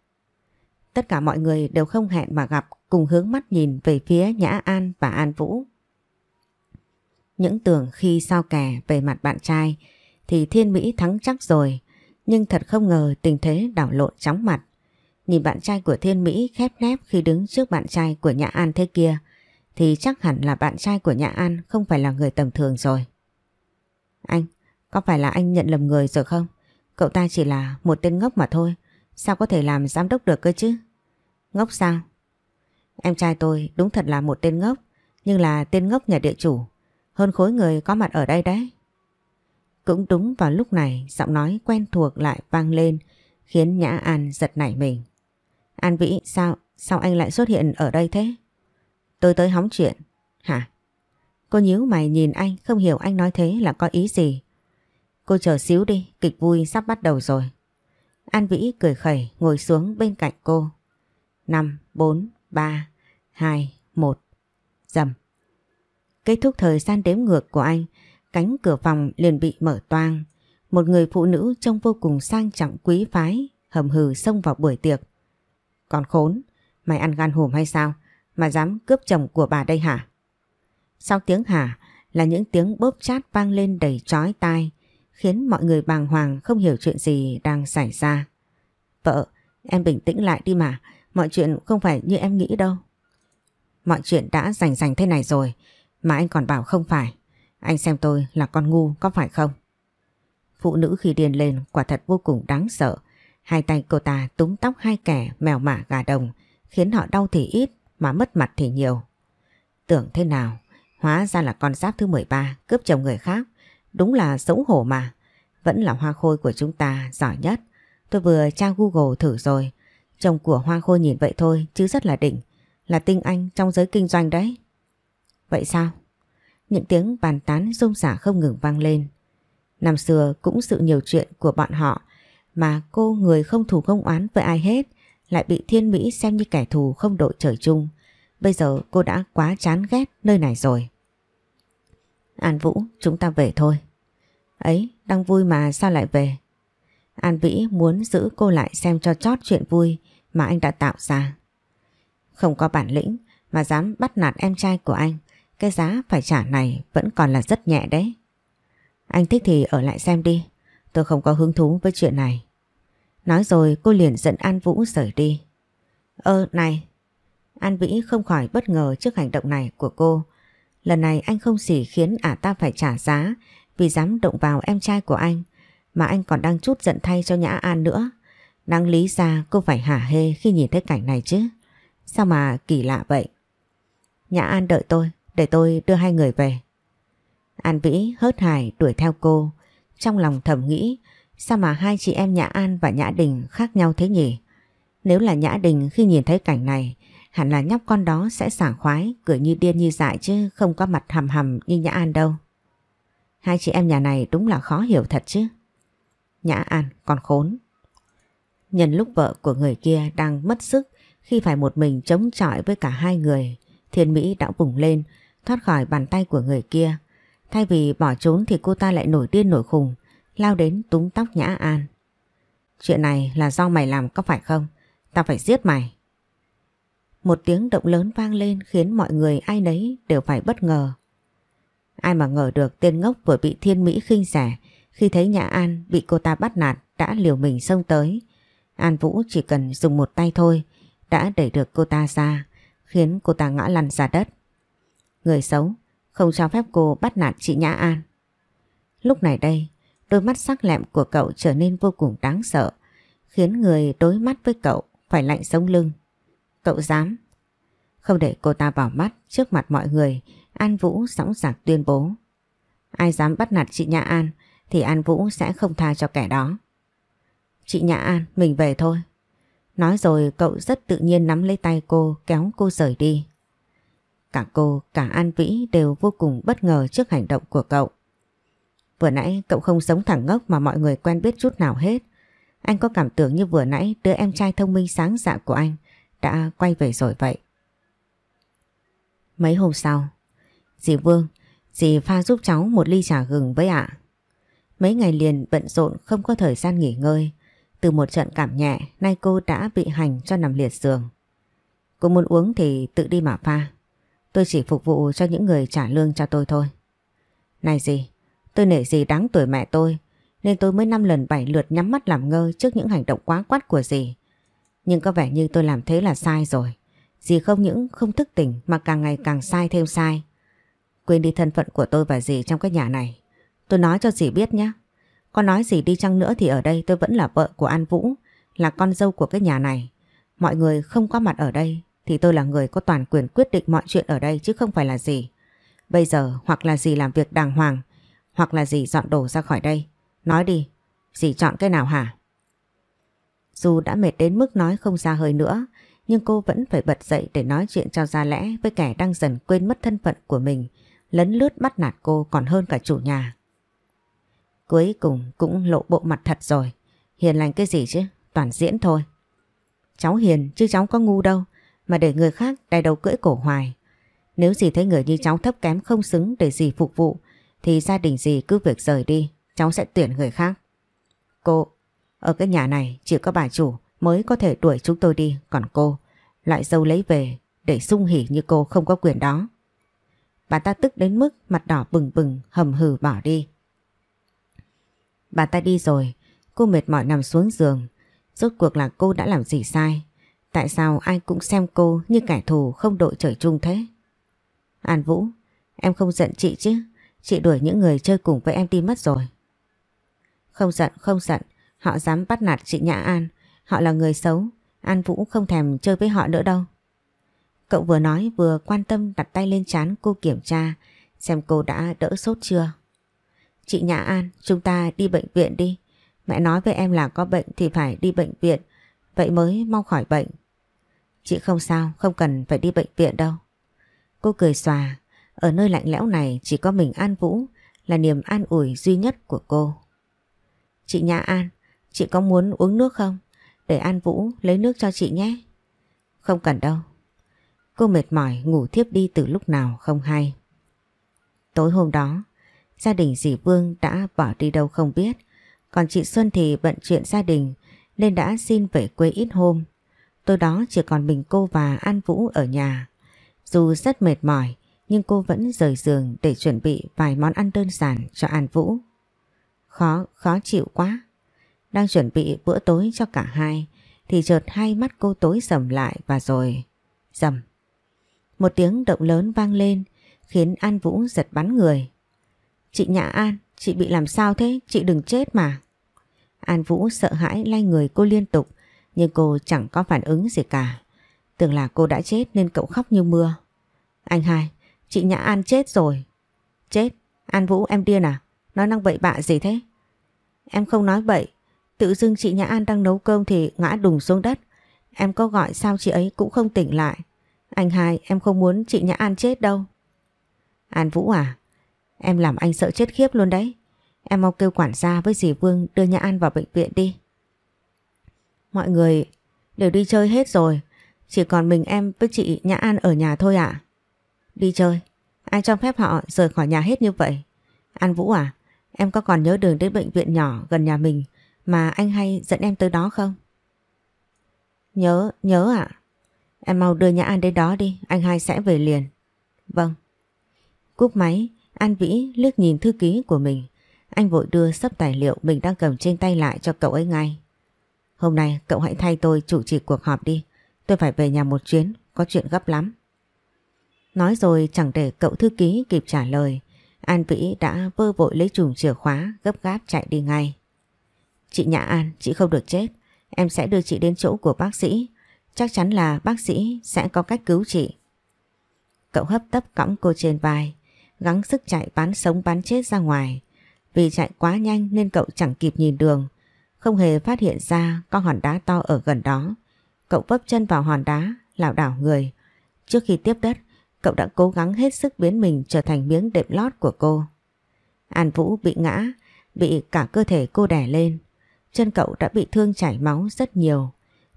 Tất cả mọi người đều không hẹn mà gặp cùng hướng mắt nhìn về phía Nhã An và An Vũ. Những tưởng khi sao kè về mặt bạn trai thì Thiên Mỹ thắng chắc rồi, nhưng thật không ngờ tình thế đảo lộn chóng mặt. Nhìn bạn trai của Thiên Mỹ khép nép khi đứng trước bạn trai của Nhã An thế kia thì chắc hẳn là bạn trai của Nhã An không phải là người tầm thường rồi. Anh, có phải là anh nhận lầm người rồi không? Cậu ta chỉ là một tên ngốc mà thôi, sao có thể làm giám đốc được cơ chứ? Ngốc sao? Em trai tôi đúng thật là một tên ngốc, nhưng là tên ngốc nhà địa chủ, hơn khối người có mặt ở đây đấy. Cũng đúng vào lúc này giọng nói quen thuộc lại vang lên khiến Nhã An giật nảy mình. An Vĩ sao? Sao anh lại xuất hiện ở đây thế? Tôi tới hóng chuyện. Hả? Cô nhíu mày nhìn anh không hiểu anh nói thế là có ý gì. Cô chờ xíu đi, kịch vui sắp bắt đầu rồi. An Vĩ cười khẩy ngồi xuống bên cạnh cô. 5, 4, 3, 2, 1. Dầm. Kết thúc thời gian đếm ngược của anh, cánh cửa phòng liền bị mở toang. Một người phụ nữ trông vô cùng sang trọng quý phái, hầm hừ xông vào buổi tiệc. Còn khốn, mày ăn gan hùm hay sao mà dám cướp chồng của bà đây hả? Sau tiếng hả là những tiếng bóp chát vang lên đầy trói tai khiến mọi người bàng hoàng không hiểu chuyện gì đang xảy ra. Vợ, em bình tĩnh lại đi mà, mọi chuyện không phải như em nghĩ đâu. Mọi chuyện đã rành rành thế này rồi mà anh còn bảo không phải. Anh xem tôi là con ngu có phải không? Phụ nữ khi điên lên quả thật vô cùng đáng sợ Hai tay cô ta túm tóc hai kẻ mèo mả gà đồng khiến họ đau thì ít mà mất mặt thì nhiều. Tưởng thế nào, hóa ra là con giáp thứ 13 cướp chồng người khác. Đúng là xấu hổ mà, vẫn là hoa khôi của chúng ta giỏi nhất. Tôi vừa tra Google thử rồi, chồng của hoa khôi nhìn vậy thôi chứ rất là đỉnh, là tinh anh trong giới kinh doanh đấy. Vậy sao? Những tiếng bàn tán rung xả không ngừng vang lên. Năm xưa cũng sự nhiều chuyện của bọn họ mà cô người không thù không oán với ai hết lại bị thiên Mỹ xem như kẻ thù không đội trời chung. Bây giờ cô đã quá chán ghét nơi này rồi. An Vũ, chúng ta về thôi. Ấy, đang vui mà sao lại về? An Vĩ muốn giữ cô lại xem cho chót chuyện vui mà anh đã tạo ra. Không có bản lĩnh mà dám bắt nạt em trai của anh, cái giá phải trả này vẫn còn là rất nhẹ đấy. Anh thích thì ở lại xem đi, Tôi không có hứng thú với chuyện này. Nói rồi cô liền dẫn An Vũ rời đi. Ơ này, An Vĩ không khỏi bất ngờ trước hành động này của cô. Lần này anh không chỉ khiến ả ta phải trả giá vì dám động vào em trai của anh mà anh còn đang chút giận thay cho Nhã An nữa. Đáng lý ra cô phải hả hê khi nhìn thấy cảnh này chứ. Sao mà kỳ lạ vậy? Nhã An đợi tôi, để tôi đưa hai người về. An Vĩ hớt hải đuổi theo cô, trong lòng thầm nghĩ, sao mà hai chị em Nhã An và Nhã Đình khác nhau thế nhỉ? Nếu là Nhã Đình khi nhìn thấy cảnh này, hẳn là nhóc con đó sẽ sảng khoái, cười như điên như dại chứ không có mặt hầm hầm như Nhã An đâu. Hai chị em nhà này đúng là khó hiểu thật chứ. Nhã An còn khốn. Nhân lúc vợ của người kia đang mất sức khi phải một mình chống chọi với cả hai người, Thiên Mỹ đã vùng lên, thoát khỏi bàn tay của người kia. Thay vì bỏ trốn thì cô ta lại nổi điên nổi khùng, lao đến túng tóc Nhã An. Chuyện này là do mày làm có phải không? Tao phải giết mày. Một tiếng động lớn vang lên khiến mọi người ai nấy đều phải bất ngờ. Ai mà ngờ được tên ngốc vừa bị thiên mỹ khinh rẻ khi thấy Nhã An bị cô ta bắt nạt đã liều mình xông tới. An Vũ chỉ cần dùng một tay thôi đã đẩy được cô ta ra khiến cô ta ngã lăn ra đất. Người xấu không cho phép cô bắt nạt chị Nhã An. Lúc này đây, đôi mắt sắc lẹm của cậu trở nên vô cùng đáng sợ, khiến người đối mắt với cậu phải lạnh sống lưng. Cậu dám. Không để cô ta vào mắt trước mặt mọi người, An Vũ sóng sạc tuyên bố. Ai dám bắt nạt chị Nhã An thì An Vũ sẽ không tha cho kẻ đó. Chị Nhã An, mình về thôi. Nói rồi cậu rất tự nhiên nắm lấy tay cô kéo cô rời đi. Cả cô, cả An Vĩ đều vô cùng bất ngờ trước hành động của cậu. Vừa nãy cậu không sống thẳng ngốc mà mọi người quen biết chút nào hết. Anh có cảm tưởng như vừa nãy đứa em trai thông minh sáng dạ của anh đã quay về rồi vậy. Mấy hôm sau, dì Vương, dì pha giúp cháu một ly trà gừng với ạ. Mấy ngày liền bận rộn không có thời gian nghỉ ngơi. Từ một trận cảm nhẹ, nay cô đã bị hành cho nằm liệt giường. Cô muốn uống thì tự đi mà pha. Tôi chỉ phục vụ cho những người trả lương cho tôi thôi. Này gì, tôi nể gì đáng tuổi mẹ tôi, nên tôi mới năm lần bảy lượt nhắm mắt làm ngơ trước những hành động quá quát của dì. Nhưng có vẻ như tôi làm thế là sai rồi. Dì không những không thức tỉnh mà càng ngày càng sai thêm sai. Quên đi thân phận của tôi và dì trong cái nhà này. Tôi nói cho dì biết nhé. Có nói gì đi chăng nữa thì ở đây tôi vẫn là vợ của An Vũ, là con dâu của cái nhà này. Mọi người không có mặt ở đây thì tôi là người có toàn quyền quyết định mọi chuyện ở đây chứ không phải là gì. Bây giờ hoặc là gì làm việc đàng hoàng, hoặc là gì dọn đồ ra khỏi đây. Nói đi, dì chọn cái nào hả? Dù đã mệt đến mức nói không ra hơi nữa, nhưng cô vẫn phải bật dậy để nói chuyện cho ra lẽ với kẻ đang dần quên mất thân phận của mình, lấn lướt bắt nạt cô còn hơn cả chủ nhà. Cuối cùng cũng lộ bộ mặt thật rồi, hiền lành cái gì chứ, toàn diễn thôi. Cháu hiền chứ cháu có ngu đâu, mà để người khác đai đầu cưỡi cổ hoài. Nếu dì thấy người như cháu thấp kém không xứng để dì phục vụ thì gia đình dì cứ việc rời đi, cháu sẽ tuyển người khác. Cô, ở cái nhà này chỉ có bà chủ mới có thể đuổi chúng tôi đi, còn cô, lại dâu lấy về để sung hỉ như cô không có quyền đó. Bà ta tức đến mức mặt đỏ bừng bừng hầm hừ bỏ đi. Bà ta đi rồi, cô mệt mỏi nằm xuống giường. Rốt cuộc là cô đã làm gì sai Tại sao ai cũng xem cô như kẻ thù không đội trời chung thế? An Vũ, em không giận chị chứ? Chị đuổi những người chơi cùng với em đi mất rồi. Không giận, không giận. Họ dám bắt nạt chị Nhã An. Họ là người xấu. An Vũ không thèm chơi với họ nữa đâu. Cậu vừa nói vừa quan tâm đặt tay lên chán cô kiểm tra xem cô đã đỡ sốt chưa. Chị Nhã An, chúng ta đi bệnh viện đi. Mẹ nói với em là có bệnh thì phải đi bệnh viện. Vậy mới mau khỏi bệnh. Chị không sao, không cần phải đi bệnh viện đâu. Cô cười xòa, ở nơi lạnh lẽo này chỉ có mình An Vũ là niềm an ủi duy nhất của cô. Chị Nhã An, chị có muốn uống nước không? Để An Vũ lấy nước cho chị nhé. Không cần đâu. Cô mệt mỏi ngủ thiếp đi từ lúc nào không hay. Tối hôm đó, gia đình dì Vương đã bỏ đi đâu không biết. Còn chị Xuân thì bận chuyện gia đình nên đã xin về quê ít hôm tôi đó chỉ còn mình cô và An Vũ ở nhà. Dù rất mệt mỏi, nhưng cô vẫn rời giường để chuẩn bị vài món ăn đơn giản cho An Vũ. Khó, khó chịu quá. Đang chuẩn bị bữa tối cho cả hai, thì chợt hai mắt cô tối sầm lại và rồi... Dầm. Một tiếng động lớn vang lên, khiến An Vũ giật bắn người. Chị Nhã An, chị bị làm sao thế? Chị đừng chết mà. An Vũ sợ hãi lay người cô liên tục nhưng cô chẳng có phản ứng gì cả Tưởng là cô đã chết nên cậu khóc như mưa Anh hai Chị Nhã An chết rồi Chết? An Vũ em điên à? Nói năng bậy bạ gì thế? Em không nói bậy Tự dưng chị Nhã An đang nấu cơm thì ngã đùng xuống đất Em có gọi sao chị ấy cũng không tỉnh lại Anh hai em không muốn chị Nhã An chết đâu An Vũ à Em làm anh sợ chết khiếp luôn đấy Em mau kêu quản gia với dì Vương đưa Nhã An vào bệnh viện đi Mọi người đều đi chơi hết rồi Chỉ còn mình em với chị Nhã An ở nhà thôi ạ Đi chơi Ai cho phép họ rời khỏi nhà hết như vậy An Vũ à Em có còn nhớ đường đến bệnh viện nhỏ gần nhà mình Mà anh hay dẫn em tới đó không Nhớ, nhớ ạ Em mau đưa Nhã An đến đó đi Anh hai sẽ về liền Vâng Cúp máy An Vĩ liếc nhìn thư ký của mình Anh vội đưa sắp tài liệu mình đang cầm trên tay lại cho cậu ấy ngay Hôm nay cậu hãy thay tôi chủ trì cuộc họp đi. Tôi phải về nhà một chuyến, có chuyện gấp lắm. Nói rồi chẳng để cậu thư ký kịp trả lời. An Vĩ đã vơ vội lấy chùm chìa khóa gấp gáp chạy đi ngay. Chị Nhã An, chị không được chết. Em sẽ đưa chị đến chỗ của bác sĩ. Chắc chắn là bác sĩ sẽ có cách cứu chị. Cậu hấp tấp cõng cô trên vai, gắng sức chạy bán sống bán chết ra ngoài. Vì chạy quá nhanh nên cậu chẳng kịp nhìn đường, không hề phát hiện ra có hòn đá to ở gần đó. Cậu vấp chân vào hòn đá, lảo đảo người. Trước khi tiếp đất, cậu đã cố gắng hết sức biến mình trở thành miếng đệm lót của cô. An Vũ bị ngã, bị cả cơ thể cô đè lên. Chân cậu đã bị thương chảy máu rất nhiều.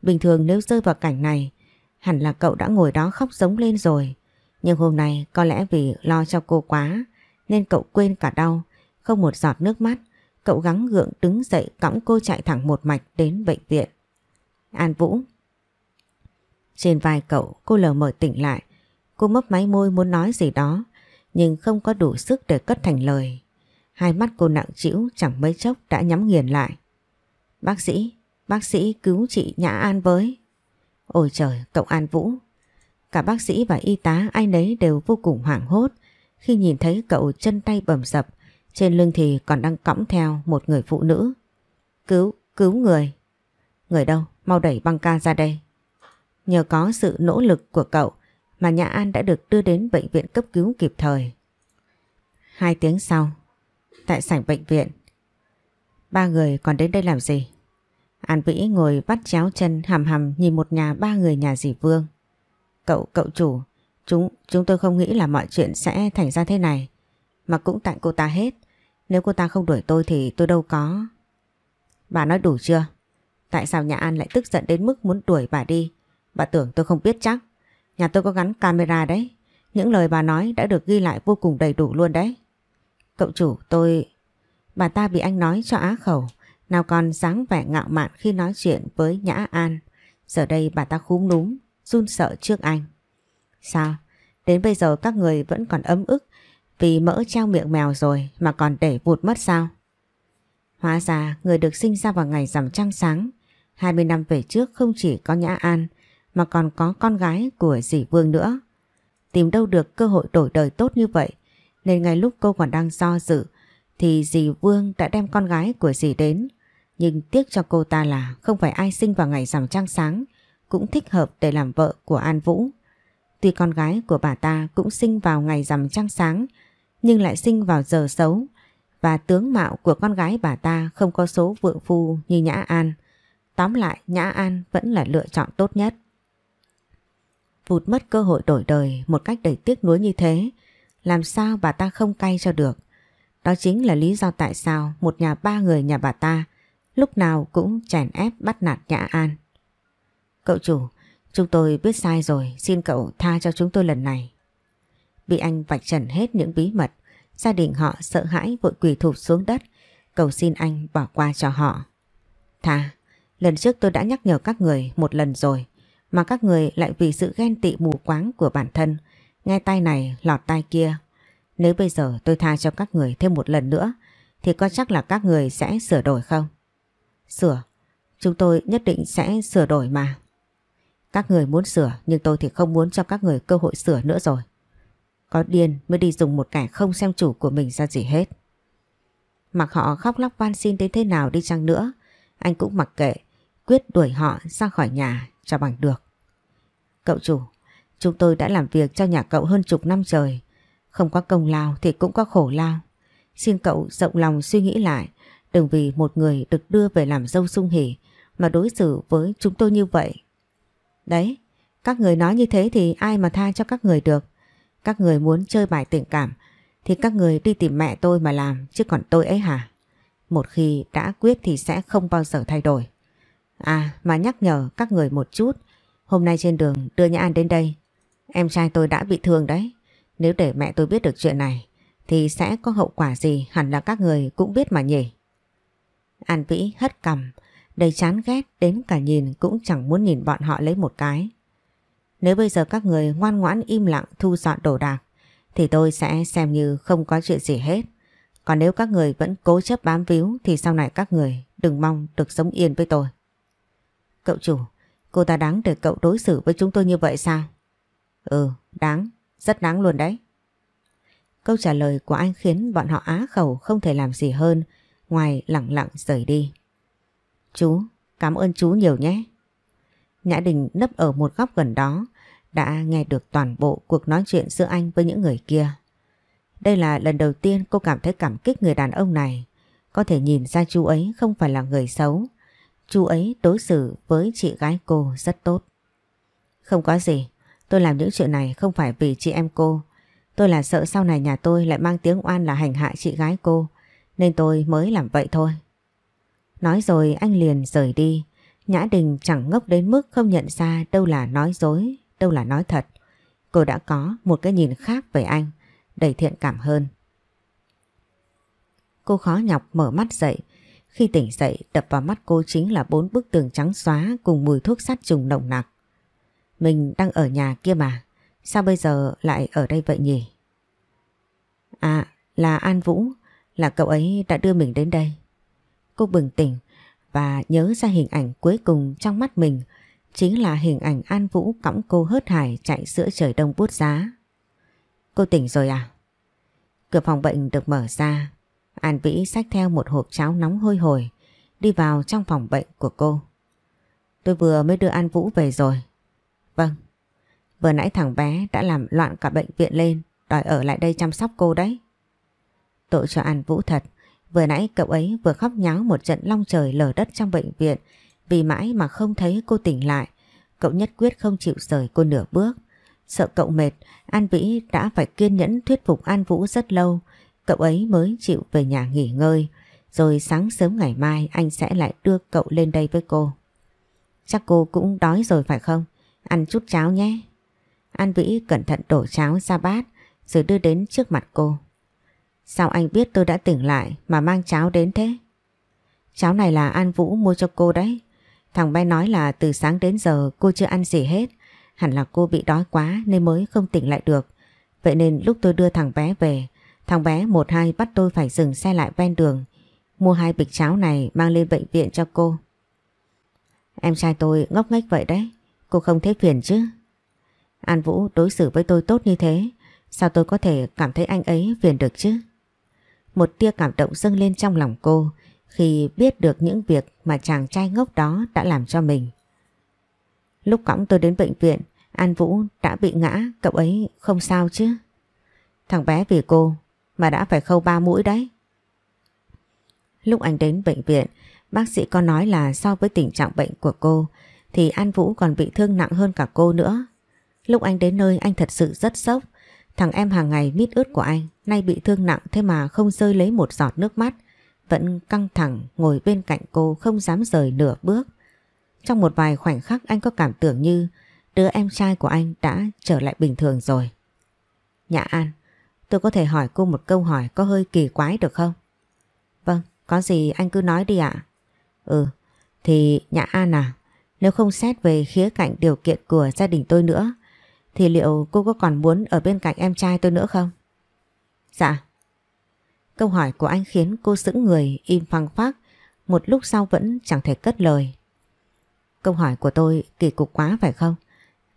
Bình thường nếu rơi vào cảnh này, hẳn là cậu đã ngồi đó khóc giống lên rồi. Nhưng hôm nay có lẽ vì lo cho cô quá, nên cậu quên cả đau, không một giọt nước mắt. Cậu gắng gượng đứng dậy cõng cô chạy thẳng một mạch đến bệnh viện. An Vũ Trên vai cậu cô lờ mờ tỉnh lại. Cô mấp máy môi muốn nói gì đó nhưng không có đủ sức để cất thành lời. Hai mắt cô nặng trĩu chẳng mấy chốc đã nhắm nghiền lại. Bác sĩ, bác sĩ cứu chị Nhã An với. Ôi trời, cậu An Vũ. Cả bác sĩ và y tá ai nấy đều vô cùng hoảng hốt khi nhìn thấy cậu chân tay bầm dập trên lưng thì còn đang cõng theo một người phụ nữ. Cứu, cứu người. Người đâu? Mau đẩy băng ca ra đây. Nhờ có sự nỗ lực của cậu mà Nhã An đã được đưa đến bệnh viện cấp cứu kịp thời. Hai tiếng sau, tại sảnh bệnh viện, ba người còn đến đây làm gì? An Vĩ ngồi bắt chéo chân hầm hầm nhìn một nhà ba người nhà dì Vương. Cậu, cậu chủ, chúng chúng tôi không nghĩ là mọi chuyện sẽ thành ra thế này. Mà cũng tại cô ta hết Nếu cô ta không đuổi tôi thì tôi đâu có Bà nói đủ chưa Tại sao nhà An lại tức giận đến mức muốn đuổi bà đi Bà tưởng tôi không biết chắc Nhà tôi có gắn camera đấy Những lời bà nói đã được ghi lại vô cùng đầy đủ luôn đấy Cậu chủ tôi Bà ta bị anh nói cho á khẩu Nào còn dáng vẻ ngạo mạn khi nói chuyện với Nhã An Giờ đây bà ta khúm núm Run sợ trước anh Sao? Đến bây giờ các người vẫn còn ấm ức vì mỡ trao miệng mèo rồi mà còn để vụt mất sao? Hóa ra người được sinh ra vào ngày rằm trăng sáng 20 năm về trước không chỉ có Nhã An mà còn có con gái của dì Vương nữa. Tìm đâu được cơ hội đổi đời tốt như vậy nên ngay lúc cô còn đang do dự thì dì Vương đã đem con gái của dì đến. Nhưng tiếc cho cô ta là không phải ai sinh vào ngày rằm trăng sáng cũng thích hợp để làm vợ của An Vũ. Tuy con gái của bà ta cũng sinh vào ngày rằm trăng sáng nhưng lại sinh vào giờ xấu và tướng mạo của con gái bà ta không có số vượng phu như Nhã An. Tóm lại Nhã An vẫn là lựa chọn tốt nhất. Vụt mất cơ hội đổi đời một cách đầy tiếc nuối như thế, làm sao bà ta không cay cho được. Đó chính là lý do tại sao một nhà ba người nhà bà ta lúc nào cũng chèn ép bắt nạt Nhã An. Cậu chủ, chúng tôi biết sai rồi, xin cậu tha cho chúng tôi lần này. Bị anh vạch trần hết những bí mật, gia đình họ sợ hãi vội quỳ thụp xuống đất, cầu xin anh bỏ qua cho họ. Thà, lần trước tôi đã nhắc nhở các người một lần rồi, mà các người lại vì sự ghen tị mù quáng của bản thân, nghe tay này lọt tai kia. Nếu bây giờ tôi tha cho các người thêm một lần nữa, thì có chắc là các người sẽ sửa đổi không? Sửa, chúng tôi nhất định sẽ sửa đổi mà. Các người muốn sửa nhưng tôi thì không muốn cho các người cơ hội sửa nữa rồi. Có điên mới đi dùng một kẻ không xem chủ của mình ra gì hết. Mặc họ khóc lóc van xin đến thế nào đi chăng nữa, anh cũng mặc kệ, quyết đuổi họ ra khỏi nhà cho bằng được. Cậu chủ, chúng tôi đã làm việc cho nhà cậu hơn chục năm trời. Không có công lao thì cũng có khổ lao. Xin cậu rộng lòng suy nghĩ lại, đừng vì một người được đưa về làm dâu sung hỉ mà đối xử với chúng tôi như vậy. Đấy, các người nói như thế thì ai mà tha cho các người được. Các người muốn chơi bài tình cảm thì các người đi tìm mẹ tôi mà làm chứ còn tôi ấy hả? Một khi đã quyết thì sẽ không bao giờ thay đổi. À mà nhắc nhở các người một chút, hôm nay trên đường đưa Nhã An đến đây, em trai tôi đã bị thương đấy. Nếu để mẹ tôi biết được chuyện này thì sẽ có hậu quả gì hẳn là các người cũng biết mà nhỉ. An Vĩ hất cằm, đầy chán ghét đến cả nhìn cũng chẳng muốn nhìn bọn họ lấy một cái. Nếu bây giờ các người ngoan ngoãn im lặng thu dọn đồ đạc thì tôi sẽ xem như không có chuyện gì hết. Còn nếu các người vẫn cố chấp bám víu thì sau này các người đừng mong được sống yên với tôi. Cậu chủ, cô ta đáng để cậu đối xử với chúng tôi như vậy sao? Ừ, đáng, rất đáng luôn đấy. Câu trả lời của anh khiến bọn họ á khẩu không thể làm gì hơn ngoài lặng lặng rời đi. Chú, cảm ơn chú nhiều nhé. Nhã Đình nấp ở một góc gần đó đã nghe được toàn bộ cuộc nói chuyện giữa anh với những người kia. Đây là lần đầu tiên cô cảm thấy cảm kích người đàn ông này. Có thể nhìn ra chú ấy không phải là người xấu. Chú ấy đối xử với chị gái cô rất tốt. Không có gì, tôi làm những chuyện này không phải vì chị em cô. Tôi là sợ sau này nhà tôi lại mang tiếng oan là hành hạ chị gái cô, nên tôi mới làm vậy thôi. Nói rồi anh liền rời đi, Nhã Đình chẳng ngốc đến mức không nhận ra đâu là nói dối, đâu là nói thật. Cô đã có một cái nhìn khác về anh, đầy thiện cảm hơn. Cô khó nhọc mở mắt dậy. Khi tỉnh dậy đập vào mắt cô chính là bốn bức tường trắng xóa cùng mùi thuốc sát trùng nồng nặc. Mình đang ở nhà kia mà, sao bây giờ lại ở đây vậy nhỉ? À, là An Vũ, là cậu ấy đã đưa mình đến đây. Cô bừng tỉnh, và nhớ ra hình ảnh cuối cùng trong mắt mình chính là hình ảnh An Vũ cõng cô hớt hải chạy giữa trời đông bút giá. Cô tỉnh rồi à? Cửa phòng bệnh được mở ra, An Vĩ xách theo một hộp cháo nóng hôi hồi, đi vào trong phòng bệnh của cô. Tôi vừa mới đưa An Vũ về rồi. Vâng, vừa nãy thằng bé đã làm loạn cả bệnh viện lên, đòi ở lại đây chăm sóc cô đấy. Tội cho An Vũ thật, Vừa nãy cậu ấy vừa khóc nháo một trận long trời lở đất trong bệnh viện vì mãi mà không thấy cô tỉnh lại. Cậu nhất quyết không chịu rời cô nửa bước. Sợ cậu mệt, An Vĩ đã phải kiên nhẫn thuyết phục An Vũ rất lâu. Cậu ấy mới chịu về nhà nghỉ ngơi. Rồi sáng sớm ngày mai anh sẽ lại đưa cậu lên đây với cô. Chắc cô cũng đói rồi phải không? Ăn chút cháo nhé. An Vĩ cẩn thận đổ cháo ra bát rồi đưa đến trước mặt cô. Sao anh biết tôi đã tỉnh lại mà mang cháo đến thế? Cháo này là An Vũ mua cho cô đấy. Thằng bé nói là từ sáng đến giờ cô chưa ăn gì hết. Hẳn là cô bị đói quá nên mới không tỉnh lại được. Vậy nên lúc tôi đưa thằng bé về, thằng bé một hai bắt tôi phải dừng xe lại ven đường. Mua hai bịch cháo này mang lên bệnh viện cho cô. Em trai tôi ngốc nghếch vậy đấy. Cô không thấy phiền chứ? An Vũ đối xử với tôi tốt như thế. Sao tôi có thể cảm thấy anh ấy phiền được chứ? Một tia cảm động dâng lên trong lòng cô khi biết được những việc mà chàng trai ngốc đó đã làm cho mình. Lúc cõng tôi đến bệnh viện, An Vũ đã bị ngã, cậu ấy không sao chứ? Thằng bé vì cô mà đã phải khâu ba mũi đấy. Lúc anh đến bệnh viện, bác sĩ có nói là so với tình trạng bệnh của cô thì An Vũ còn bị thương nặng hơn cả cô nữa. Lúc anh đến nơi anh thật sự rất sốc Thằng em hàng ngày mít ướt của anh nay bị thương nặng thế mà không rơi lấy một giọt nước mắt. Vẫn căng thẳng ngồi bên cạnh cô không dám rời nửa bước. Trong một vài khoảnh khắc anh có cảm tưởng như đứa em trai của anh đã trở lại bình thường rồi. Nhã An, tôi có thể hỏi cô một câu hỏi có hơi kỳ quái được không? Vâng, có gì anh cứ nói đi ạ. Ừ, thì Nhã An à, nếu không xét về khía cạnh điều kiện của gia đình tôi nữa thì liệu cô có còn muốn ở bên cạnh em trai tôi nữa không? Dạ. Câu hỏi của anh khiến cô sững người im phăng phác một lúc sau vẫn chẳng thể cất lời. Câu hỏi của tôi kỳ cục quá phải không?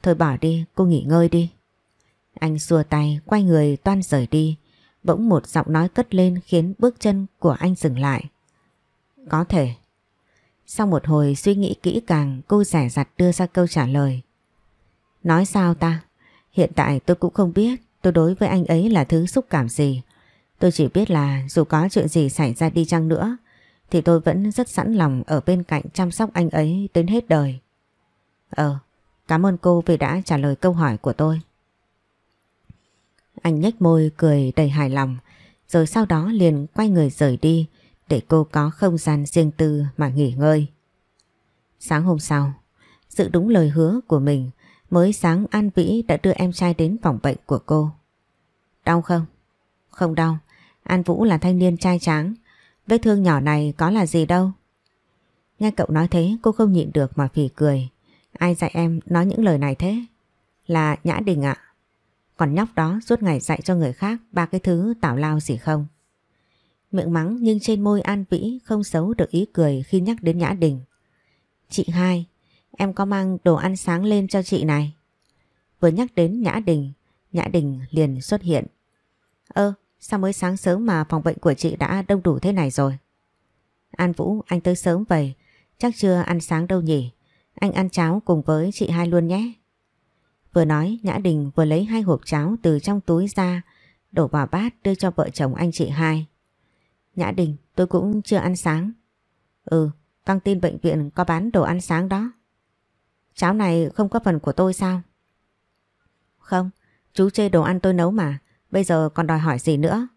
Thôi bỏ đi, cô nghỉ ngơi đi. Anh xua tay, quay người toan rời đi. Bỗng một giọng nói cất lên khiến bước chân của anh dừng lại. Có thể. Sau một hồi suy nghĩ kỹ càng, cô rẻ rặt đưa ra câu trả lời. Nói sao ta? Hiện tại tôi cũng không biết tôi đối với anh ấy là thứ xúc cảm gì. Tôi chỉ biết là dù có chuyện gì xảy ra đi chăng nữa thì tôi vẫn rất sẵn lòng ở bên cạnh chăm sóc anh ấy đến hết đời. Ờ, cảm ơn cô vì đã trả lời câu hỏi của tôi. Anh nhếch môi cười đầy hài lòng rồi sau đó liền quay người rời đi để cô có không gian riêng tư mà nghỉ ngơi. Sáng hôm sau, giữ đúng lời hứa của mình Mới sáng An Vĩ đã đưa em trai đến phòng bệnh của cô. Đau không? Không đau. An Vũ là thanh niên trai tráng. Vết thương nhỏ này có là gì đâu. Nghe cậu nói thế cô không nhịn được mà phỉ cười. Ai dạy em nói những lời này thế? Là Nhã Đình ạ. Còn nhóc đó suốt ngày dạy cho người khác ba cái thứ tào lao gì không. Miệng mắng nhưng trên môi An Vĩ không xấu được ý cười khi nhắc đến Nhã Đình. Chị hai, em có mang đồ ăn sáng lên cho chị này. Vừa nhắc đến Nhã Đình, Nhã Đình liền xuất hiện. Ơ, sao mới sáng sớm mà phòng bệnh của chị đã đông đủ thế này rồi? An Vũ, anh tới sớm vậy, chắc chưa ăn sáng đâu nhỉ? Anh ăn cháo cùng với chị hai luôn nhé. Vừa nói, Nhã Đình vừa lấy hai hộp cháo từ trong túi ra, đổ vào bát đưa cho vợ chồng anh chị hai. Nhã Đình, tôi cũng chưa ăn sáng. Ừ, căng tin bệnh viện có bán đồ ăn sáng đó. Cháo này không có phần của tôi sao? Không, chú chê đồ ăn tôi nấu mà, bây giờ còn đòi hỏi gì nữa?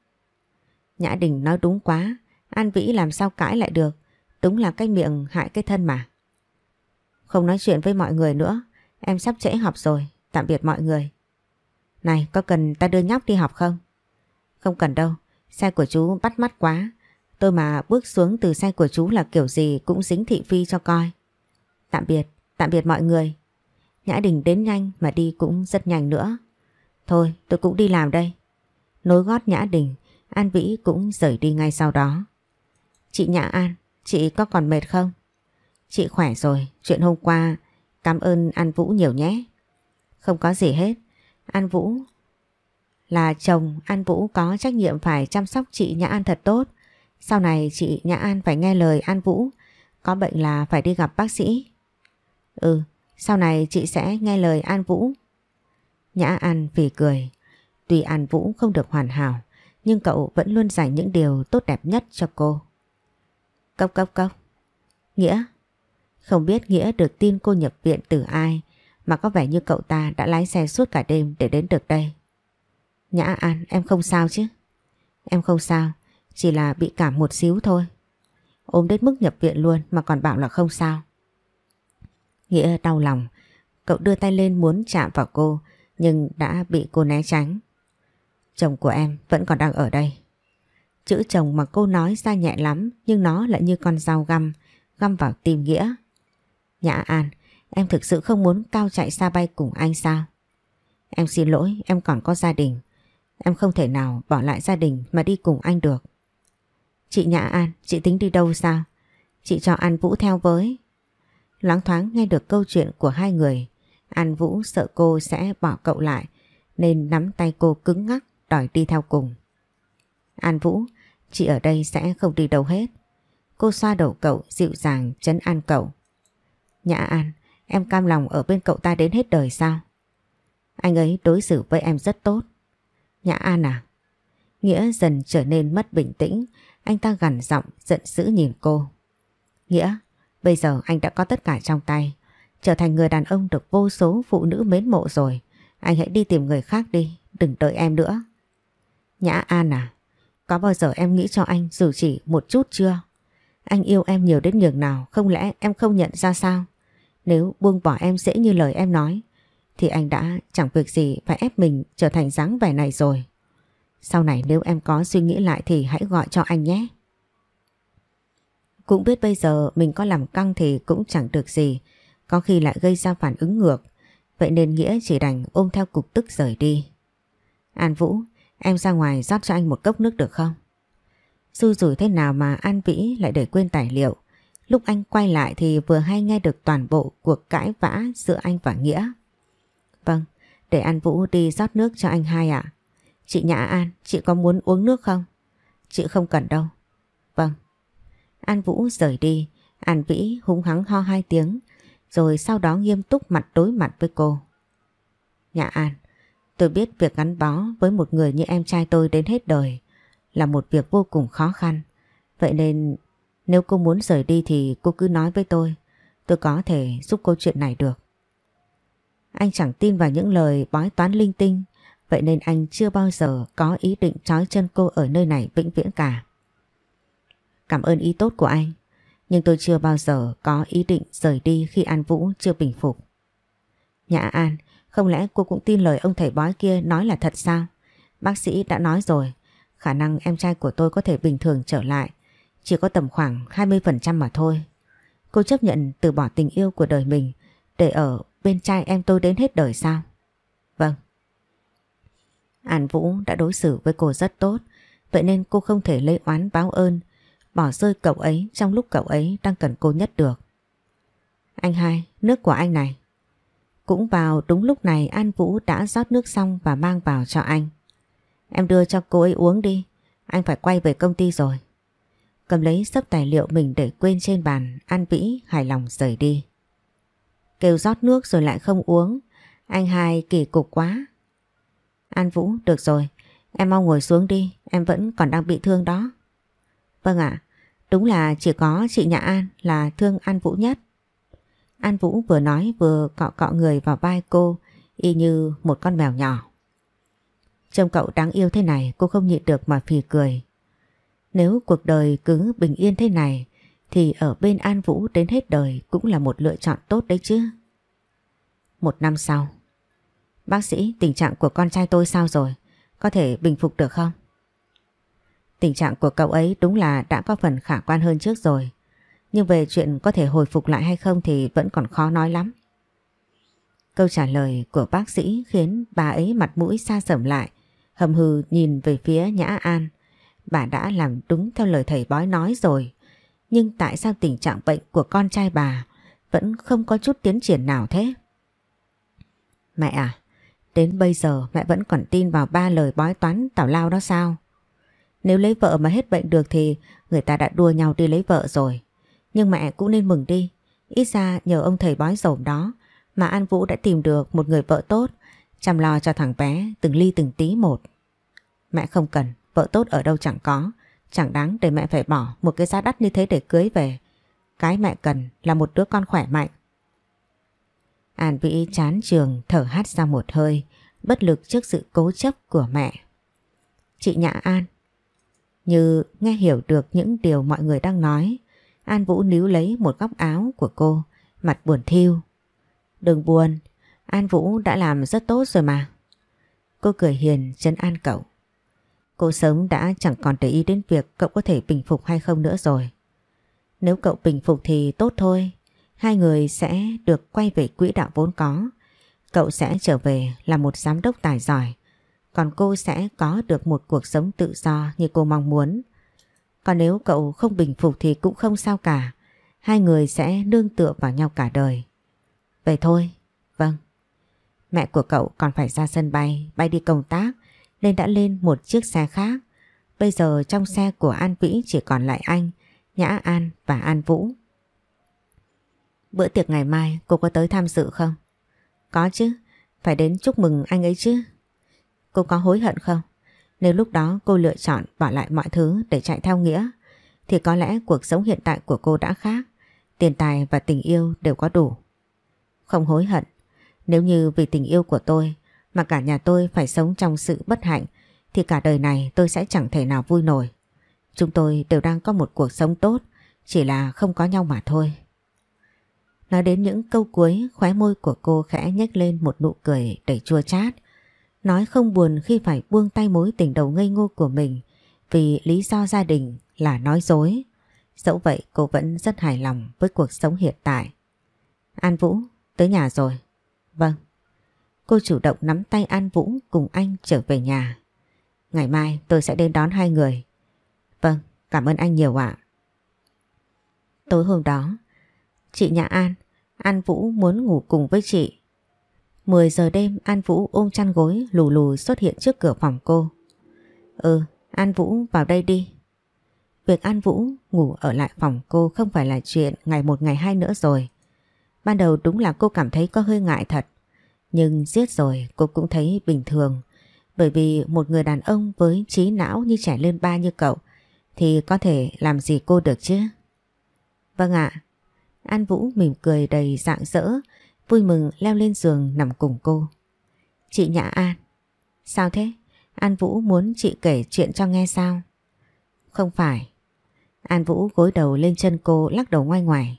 Nhã Đình nói đúng quá, An Vĩ làm sao cãi lại được, đúng là cái miệng hại cái thân mà. Không nói chuyện với mọi người nữa, em sắp trễ học rồi, tạm biệt mọi người. Này, có cần ta đưa nhóc đi học không? Không cần đâu, xe của chú bắt mắt quá, tôi mà bước xuống từ xe của chú là kiểu gì cũng dính thị phi cho coi. Tạm biệt. Tạm biệt mọi người. Nhã Đình đến nhanh mà đi cũng rất nhanh nữa. Thôi tôi cũng đi làm đây. Nối gót Nhã Đình, An Vĩ cũng rời đi ngay sau đó. Chị Nhã An, chị có còn mệt không? Chị khỏe rồi, chuyện hôm qua cảm ơn An Vũ nhiều nhé. Không có gì hết, An Vũ là chồng An Vũ có trách nhiệm phải chăm sóc chị Nhã An thật tốt. Sau này chị Nhã An phải nghe lời An Vũ, có bệnh là phải đi gặp bác sĩ. Ừ, sau này chị sẽ nghe lời An Vũ. Nhã An phỉ cười. Tuy An Vũ không được hoàn hảo, nhưng cậu vẫn luôn dành những điều tốt đẹp nhất cho cô. Cốc cốc cốc. Nghĩa? Không biết Nghĩa được tin cô nhập viện từ ai mà có vẻ như cậu ta đã lái xe suốt cả đêm để đến được đây. Nhã An, em không sao chứ? Em không sao, chỉ là bị cảm một xíu thôi. Ôm đến mức nhập viện luôn mà còn bảo là không sao. Nghĩa đau lòng, cậu đưa tay lên muốn chạm vào cô nhưng đã bị cô né tránh. Chồng của em vẫn còn đang ở đây. Chữ chồng mà cô nói ra nhẹ lắm nhưng nó lại như con dao găm, găm vào tim Nghĩa. Nhã An, em thực sự không muốn cao chạy xa bay cùng anh sao? Em xin lỗi, em còn có gia đình. Em không thể nào bỏ lại gia đình mà đi cùng anh được. Chị Nhã An, chị tính đi đâu sao? Chị cho An Vũ theo với, láng thoáng nghe được câu chuyện của hai người, An Vũ sợ cô sẽ bỏ cậu lại nên nắm tay cô cứng ngắc đòi đi theo cùng. An Vũ, chị ở đây sẽ không đi đâu hết. Cô xoa đầu cậu dịu dàng chấn an cậu. Nhã An, em cam lòng ở bên cậu ta đến hết đời sao? Anh ấy đối xử với em rất tốt. Nhã An à? Nghĩa dần trở nên mất bình tĩnh, anh ta gằn giọng giận dữ nhìn cô. Nghĩa, Bây giờ anh đã có tất cả trong tay, trở thành người đàn ông được vô số phụ nữ mến mộ rồi. Anh hãy đi tìm người khác đi, đừng đợi em nữa. Nhã An à, có bao giờ em nghĩ cho anh dù chỉ một chút chưa? Anh yêu em nhiều đến nhường nào, không lẽ em không nhận ra sao? Nếu buông bỏ em dễ như lời em nói, thì anh đã chẳng việc gì phải ép mình trở thành dáng vẻ này rồi. Sau này nếu em có suy nghĩ lại thì hãy gọi cho anh nhé. Cũng biết bây giờ mình có làm căng thì cũng chẳng được gì, có khi lại gây ra phản ứng ngược. Vậy nên Nghĩa chỉ đành ôm theo cục tức rời đi. An Vũ, em ra ngoài rót cho anh một cốc nước được không? Xui rủi thế nào mà An Vĩ lại để quên tài liệu. Lúc anh quay lại thì vừa hay nghe được toàn bộ cuộc cãi vã giữa anh và Nghĩa. Vâng, để An Vũ đi rót nước cho anh hai ạ. À. Chị Nhã An, chị có muốn uống nước không? Chị không cần đâu. Vâng. An Vũ rời đi, An Vĩ húng hắng ho hai tiếng, rồi sau đó nghiêm túc mặt đối mặt với cô. Nhã An, tôi biết việc gắn bó với một người như em trai tôi đến hết đời là một việc vô cùng khó khăn. Vậy nên nếu cô muốn rời đi thì cô cứ nói với tôi, tôi có thể giúp cô chuyện này được. Anh chẳng tin vào những lời bói toán linh tinh, vậy nên anh chưa bao giờ có ý định trói chân cô ở nơi này vĩnh viễn cả. Cảm ơn ý tốt của anh Nhưng tôi chưa bao giờ có ý định rời đi khi An Vũ chưa bình phục nhà An Không lẽ cô cũng tin lời ông thầy bói kia nói là thật sao Bác sĩ đã nói rồi Khả năng em trai của tôi có thể bình thường trở lại Chỉ có tầm khoảng 20% mà thôi Cô chấp nhận từ bỏ tình yêu của đời mình Để ở bên trai em tôi đến hết đời sao Vâng An Vũ đã đối xử với cô rất tốt Vậy nên cô không thể lấy oán báo ơn bỏ rơi cậu ấy trong lúc cậu ấy đang cần cô nhất được. Anh hai, nước của anh này. Cũng vào đúng lúc này An Vũ đã rót nước xong và mang vào cho anh. Em đưa cho cô ấy uống đi, anh phải quay về công ty rồi. Cầm lấy sấp tài liệu mình để quên trên bàn, An Vĩ hài lòng rời đi. Kêu rót nước rồi lại không uống, anh hai kỳ cục quá. An Vũ, được rồi, em mau ngồi xuống đi, em vẫn còn đang bị thương đó. Vâng ạ, Đúng là chỉ có chị Nhã An là thương An Vũ nhất. An Vũ vừa nói vừa cọ cọ người vào vai cô y như một con mèo nhỏ. Trông cậu đáng yêu thế này cô không nhịn được mà phì cười. Nếu cuộc đời cứ bình yên thế này thì ở bên An Vũ đến hết đời cũng là một lựa chọn tốt đấy chứ. Một năm sau Bác sĩ tình trạng của con trai tôi sao rồi? Có thể bình phục được không? Tình trạng của cậu ấy đúng là đã có phần khả quan hơn trước rồi. Nhưng về chuyện có thể hồi phục lại hay không thì vẫn còn khó nói lắm. Câu trả lời của bác sĩ khiến bà ấy mặt mũi xa sầm lại, hầm hừ nhìn về phía Nhã An. Bà đã làm đúng theo lời thầy bói nói rồi. Nhưng tại sao tình trạng bệnh của con trai bà vẫn không có chút tiến triển nào thế? Mẹ à, đến bây giờ mẹ vẫn còn tin vào ba lời bói toán tào lao đó sao? Nếu lấy vợ mà hết bệnh được thì người ta đã đua nhau đi lấy vợ rồi. Nhưng mẹ cũng nên mừng đi. Ít ra nhờ ông thầy bói rổm đó mà An Vũ đã tìm được một người vợ tốt chăm lo cho thằng bé từng ly từng tí một. Mẹ không cần, vợ tốt ở đâu chẳng có. Chẳng đáng để mẹ phải bỏ một cái giá đắt như thế để cưới về. Cái mẹ cần là một đứa con khỏe mạnh. An Vĩ chán trường thở hắt ra một hơi, bất lực trước sự cố chấp của mẹ. Chị Nhã An, như nghe hiểu được những điều mọi người đang nói, An Vũ níu lấy một góc áo của cô, mặt buồn thiêu. Đừng buồn, An Vũ đã làm rất tốt rồi mà. Cô cười hiền chân an cậu. Cô sớm đã chẳng còn để ý đến việc cậu có thể bình phục hay không nữa rồi. Nếu cậu bình phục thì tốt thôi, hai người sẽ được quay về quỹ đạo vốn có. Cậu sẽ trở về là một giám đốc tài giỏi, còn cô sẽ có được một cuộc sống tự do như cô mong muốn. Còn nếu cậu không bình phục thì cũng không sao cả, hai người sẽ nương tựa vào nhau cả đời. Vậy thôi, vâng. Mẹ của cậu còn phải ra sân bay, bay đi công tác nên đã lên một chiếc xe khác. Bây giờ trong xe của An Vĩ chỉ còn lại anh, Nhã An và An Vũ. Bữa tiệc ngày mai cô có tới tham dự không? Có chứ, phải đến chúc mừng anh ấy chứ Cô có hối hận không? Nếu lúc đó cô lựa chọn bỏ lại mọi thứ để chạy theo nghĩa thì có lẽ cuộc sống hiện tại của cô đã khác. Tiền tài và tình yêu đều có đủ. Không hối hận. Nếu như vì tình yêu của tôi mà cả nhà tôi phải sống trong sự bất hạnh thì cả đời này tôi sẽ chẳng thể nào vui nổi. Chúng tôi đều đang có một cuộc sống tốt chỉ là không có nhau mà thôi. Nói đến những câu cuối khóe môi của cô khẽ nhếch lên một nụ cười đầy chua chát. Nói không buồn khi phải buông tay mối tình đầu ngây ngô của mình vì lý do gia đình là nói dối. Dẫu vậy cô vẫn rất hài lòng với cuộc sống hiện tại. An Vũ, tới nhà rồi. Vâng. Cô chủ động nắm tay An Vũ cùng anh trở về nhà. Ngày mai tôi sẽ đến đón hai người. Vâng, cảm ơn anh nhiều ạ. Tối hôm đó, chị nhà An, An Vũ muốn ngủ cùng với chị 10 giờ đêm An Vũ ôm chăn gối lù lù xuất hiện trước cửa phòng cô. Ừ, An Vũ vào đây đi. Việc An Vũ ngủ ở lại phòng cô không phải là chuyện ngày một ngày hai nữa rồi. Ban đầu đúng là cô cảm thấy có hơi ngại thật. Nhưng giết rồi cô cũng thấy bình thường. Bởi vì một người đàn ông với trí não như trẻ lên ba như cậu thì có thể làm gì cô được chứ? Vâng ạ. An Vũ mỉm cười đầy rạng rỡ Vui mừng leo lên giường nằm cùng cô Chị Nhã An Sao thế? An Vũ muốn chị kể chuyện cho nghe sao? Không phải An Vũ gối đầu lên chân cô lắc đầu ngoai ngoải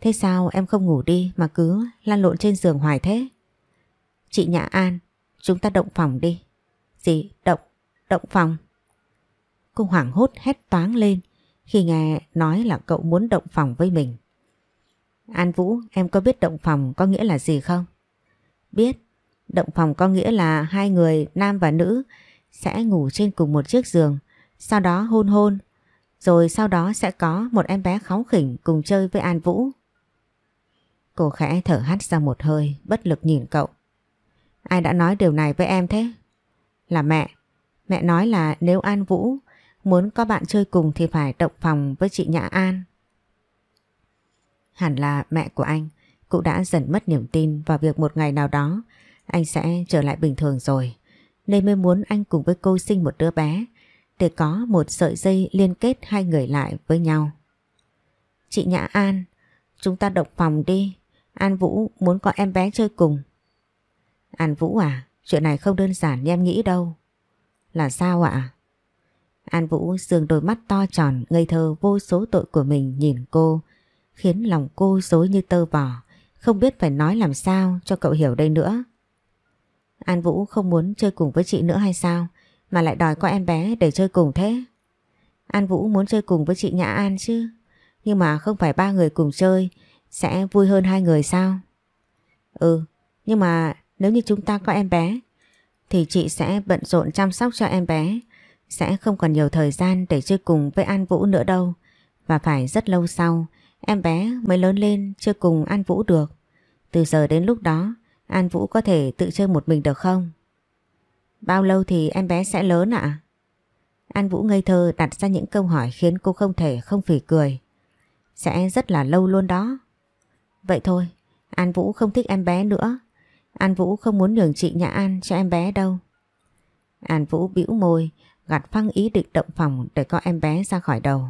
Thế sao em không ngủ đi mà cứ lăn lộn trên giường hoài thế? Chị Nhã An, chúng ta động phòng đi. Gì? Động? Động phòng? Cô hoảng hốt hét toáng lên khi nghe nói là cậu muốn động phòng với mình. An Vũ, em có biết động phòng có nghĩa là gì không? Biết, động phòng có nghĩa là hai người nam và nữ sẽ ngủ trên cùng một chiếc giường, sau đó hôn hôn, rồi sau đó sẽ có một em bé kháu khỉnh cùng chơi với An Vũ. Cô khẽ thở hắt ra một hơi, bất lực nhìn cậu. Ai đã nói điều này với em thế? Là mẹ. Mẹ nói là nếu An Vũ muốn có bạn chơi cùng thì phải động phòng với chị Nhã An. Hẳn là mẹ của anh cũng đã dần mất niềm tin vào việc một ngày nào đó anh sẽ trở lại bình thường rồi. Nên mới muốn anh cùng với cô sinh một đứa bé để có một sợi dây liên kết hai người lại với nhau. Chị Nhã An, chúng ta độc phòng đi. An Vũ muốn có em bé chơi cùng. An Vũ à, chuyện này không đơn giản như em nghĩ đâu. Là sao ạ? An Vũ dường đôi mắt to tròn ngây thơ vô số tội của mình nhìn Cô khiến lòng cô dối như tơ vỏ, không biết phải nói làm sao cho cậu hiểu đây nữa. An Vũ không muốn chơi cùng với chị nữa hay sao, mà lại đòi có em bé để chơi cùng thế. An Vũ muốn chơi cùng với chị Nhã An chứ, nhưng mà không phải ba người cùng chơi sẽ vui hơn hai người sao? Ừ, nhưng mà nếu như chúng ta có em bé thì chị sẽ bận rộn chăm sóc cho em bé, sẽ không còn nhiều thời gian để chơi cùng với An Vũ nữa đâu và phải rất lâu sau Em bé mới lớn lên chưa cùng An Vũ được. Từ giờ đến lúc đó, An Vũ có thể tự chơi một mình được không? Bao lâu thì em bé sẽ lớn ạ? An Vũ ngây thơ đặt ra những câu hỏi khiến cô không thể không phỉ cười. Sẽ rất là lâu luôn đó. Vậy thôi, An Vũ không thích em bé nữa. An Vũ không muốn nhường chị nhà An cho em bé đâu. An Vũ bĩu môi, gạt phăng ý định động phòng để có em bé ra khỏi đầu.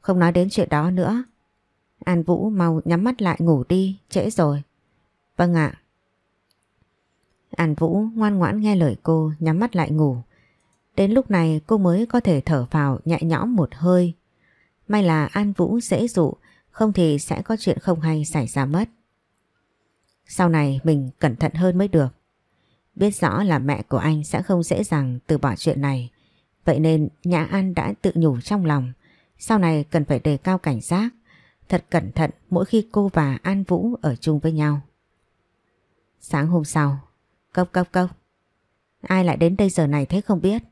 Không nói đến chuyện đó nữa, An Vũ mau nhắm mắt lại ngủ đi, trễ rồi. Vâng ạ. An Vũ ngoan ngoãn nghe lời cô nhắm mắt lại ngủ. Đến lúc này cô mới có thể thở vào nhẹ nhõm một hơi. May là An Vũ dễ dụ, không thì sẽ có chuyện không hay xảy ra mất. Sau này mình cẩn thận hơn mới được. Biết rõ là mẹ của anh sẽ không dễ dàng từ bỏ chuyện này. Vậy nên Nhã An đã tự nhủ trong lòng. Sau này cần phải đề cao cảnh giác thật cẩn thận mỗi khi cô và An Vũ ở chung với nhau. Sáng hôm sau, cốc cốc cốc, ai lại đến đây giờ này thế không biết.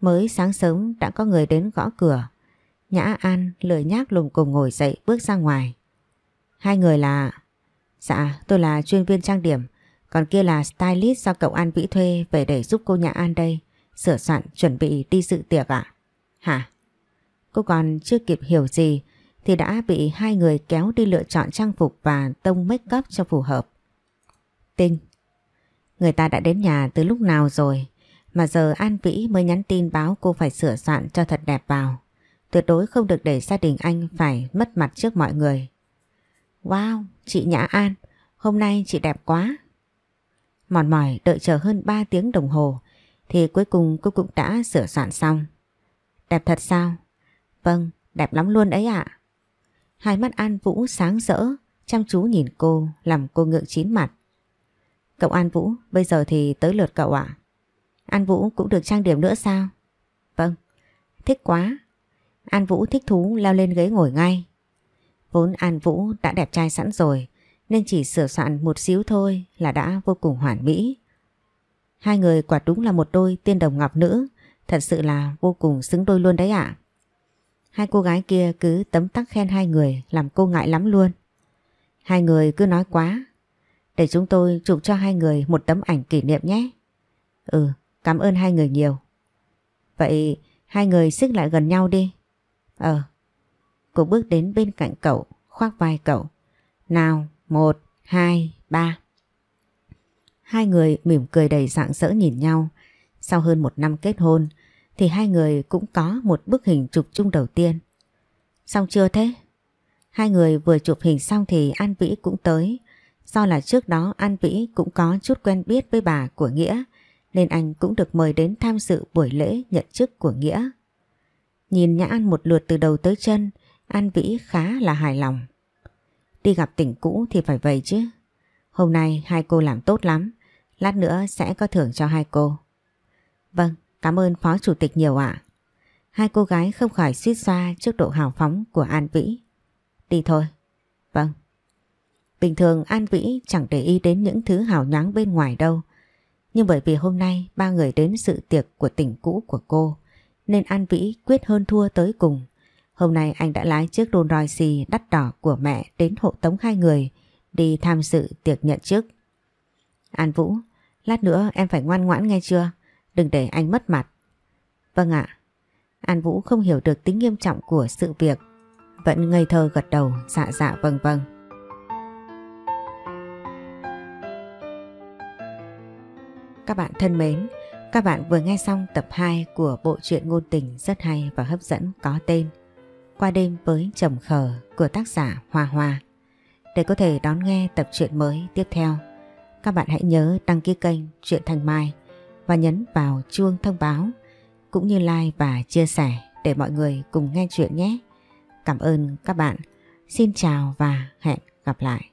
Mới sáng sớm đã có người đến gõ cửa, Nhã An lười nhác lùng cùng ngồi dậy bước ra ngoài. Hai người là... Dạ, tôi là chuyên viên trang điểm, còn kia là stylist do cậu An Vĩ thuê về để giúp cô Nhã An đây, sửa soạn chuẩn bị đi dự tiệc ạ. À? Hả? Cô còn chưa kịp hiểu gì thì đã bị hai người kéo đi lựa chọn trang phục và tông make up cho phù hợp. Tinh, người ta đã đến nhà từ lúc nào rồi mà giờ An Vĩ mới nhắn tin báo cô phải sửa soạn cho thật đẹp vào. Tuyệt đối không được để gia đình anh phải mất mặt trước mọi người. Wow, chị Nhã An, hôm nay chị đẹp quá. Mòn mỏi đợi chờ hơn 3 tiếng đồng hồ thì cuối cùng cô cũng đã sửa soạn xong. Đẹp thật sao? Vâng, đẹp lắm luôn ấy ạ. Hai mắt An Vũ sáng rỡ, chăm chú nhìn cô làm cô ngượng chín mặt. Cậu An Vũ, bây giờ thì tới lượt cậu ạ. An Vũ cũng được trang điểm nữa sao? Vâng, thích quá. An Vũ thích thú lao lên ghế ngồi ngay. Vốn An Vũ đã đẹp trai sẵn rồi, nên chỉ sửa soạn một xíu thôi là đã vô cùng hoàn mỹ. Hai người quả đúng là một đôi tiên đồng ngọc nữ, thật sự là vô cùng xứng đôi luôn đấy ạ. À. Hai cô gái kia cứ tấm tắc khen hai người làm cô ngại lắm luôn. Hai người cứ nói quá. Để chúng tôi chụp cho hai người một tấm ảnh kỷ niệm nhé. Ừ, cảm ơn hai người nhiều. Vậy hai người xích lại gần nhau đi. Ờ. Cô bước đến bên cạnh cậu, khoác vai cậu. Nào, một, hai, ba. Hai người mỉm cười đầy rạng rỡ nhìn nhau. Sau hơn một năm kết hôn, thì hai người cũng có một bức hình chụp chung đầu tiên. Xong chưa thế? Hai người vừa chụp hình xong thì An Vĩ cũng tới. Do là trước đó An Vĩ cũng có chút quen biết với bà của Nghĩa nên anh cũng được mời đến tham dự buổi lễ nhận chức của Nghĩa. Nhìn Nhã An một lượt từ đầu tới chân, An Vĩ khá là hài lòng. Đi gặp tỉnh cũ thì phải vậy chứ. Hôm nay hai cô làm tốt lắm, lát nữa sẽ có thưởng cho hai cô. Vâng, Cảm ơn Phó Chủ tịch nhiều ạ. Hai cô gái không khỏi suýt ra trước độ hào phóng của An Vĩ. Đi thôi. Vâng. Bình thường An Vĩ chẳng để ý đến những thứ hào nhoáng bên ngoài đâu. Nhưng bởi vì hôm nay ba người đến sự tiệc của tỉnh cũ của cô nên An Vĩ quyết hơn thua tới cùng. Hôm nay anh đã lái chiếc Rolls xì đắt đỏ của mẹ đến hộ tống hai người đi tham dự tiệc nhận chức. An Vũ, lát nữa em phải ngoan ngoãn nghe chưa? Đừng để anh mất mặt. Vâng ạ. An Vũ không hiểu được tính nghiêm trọng của sự việc. Vẫn ngây thơ gật đầu dạ dạ vâng vâng. Các bạn thân mến, các bạn vừa nghe xong tập 2 của bộ truyện ngôn tình rất hay và hấp dẫn có tên Qua đêm với trầm khờ của tác giả Hoa Hoa. Để có thể đón nghe tập truyện mới tiếp theo, các bạn hãy nhớ đăng ký kênh Truyện Thanh Mai và nhấn vào chuông thông báo cũng như like và chia sẻ để mọi người cùng nghe chuyện nhé. Cảm ơn các bạn. Xin chào và hẹn gặp lại.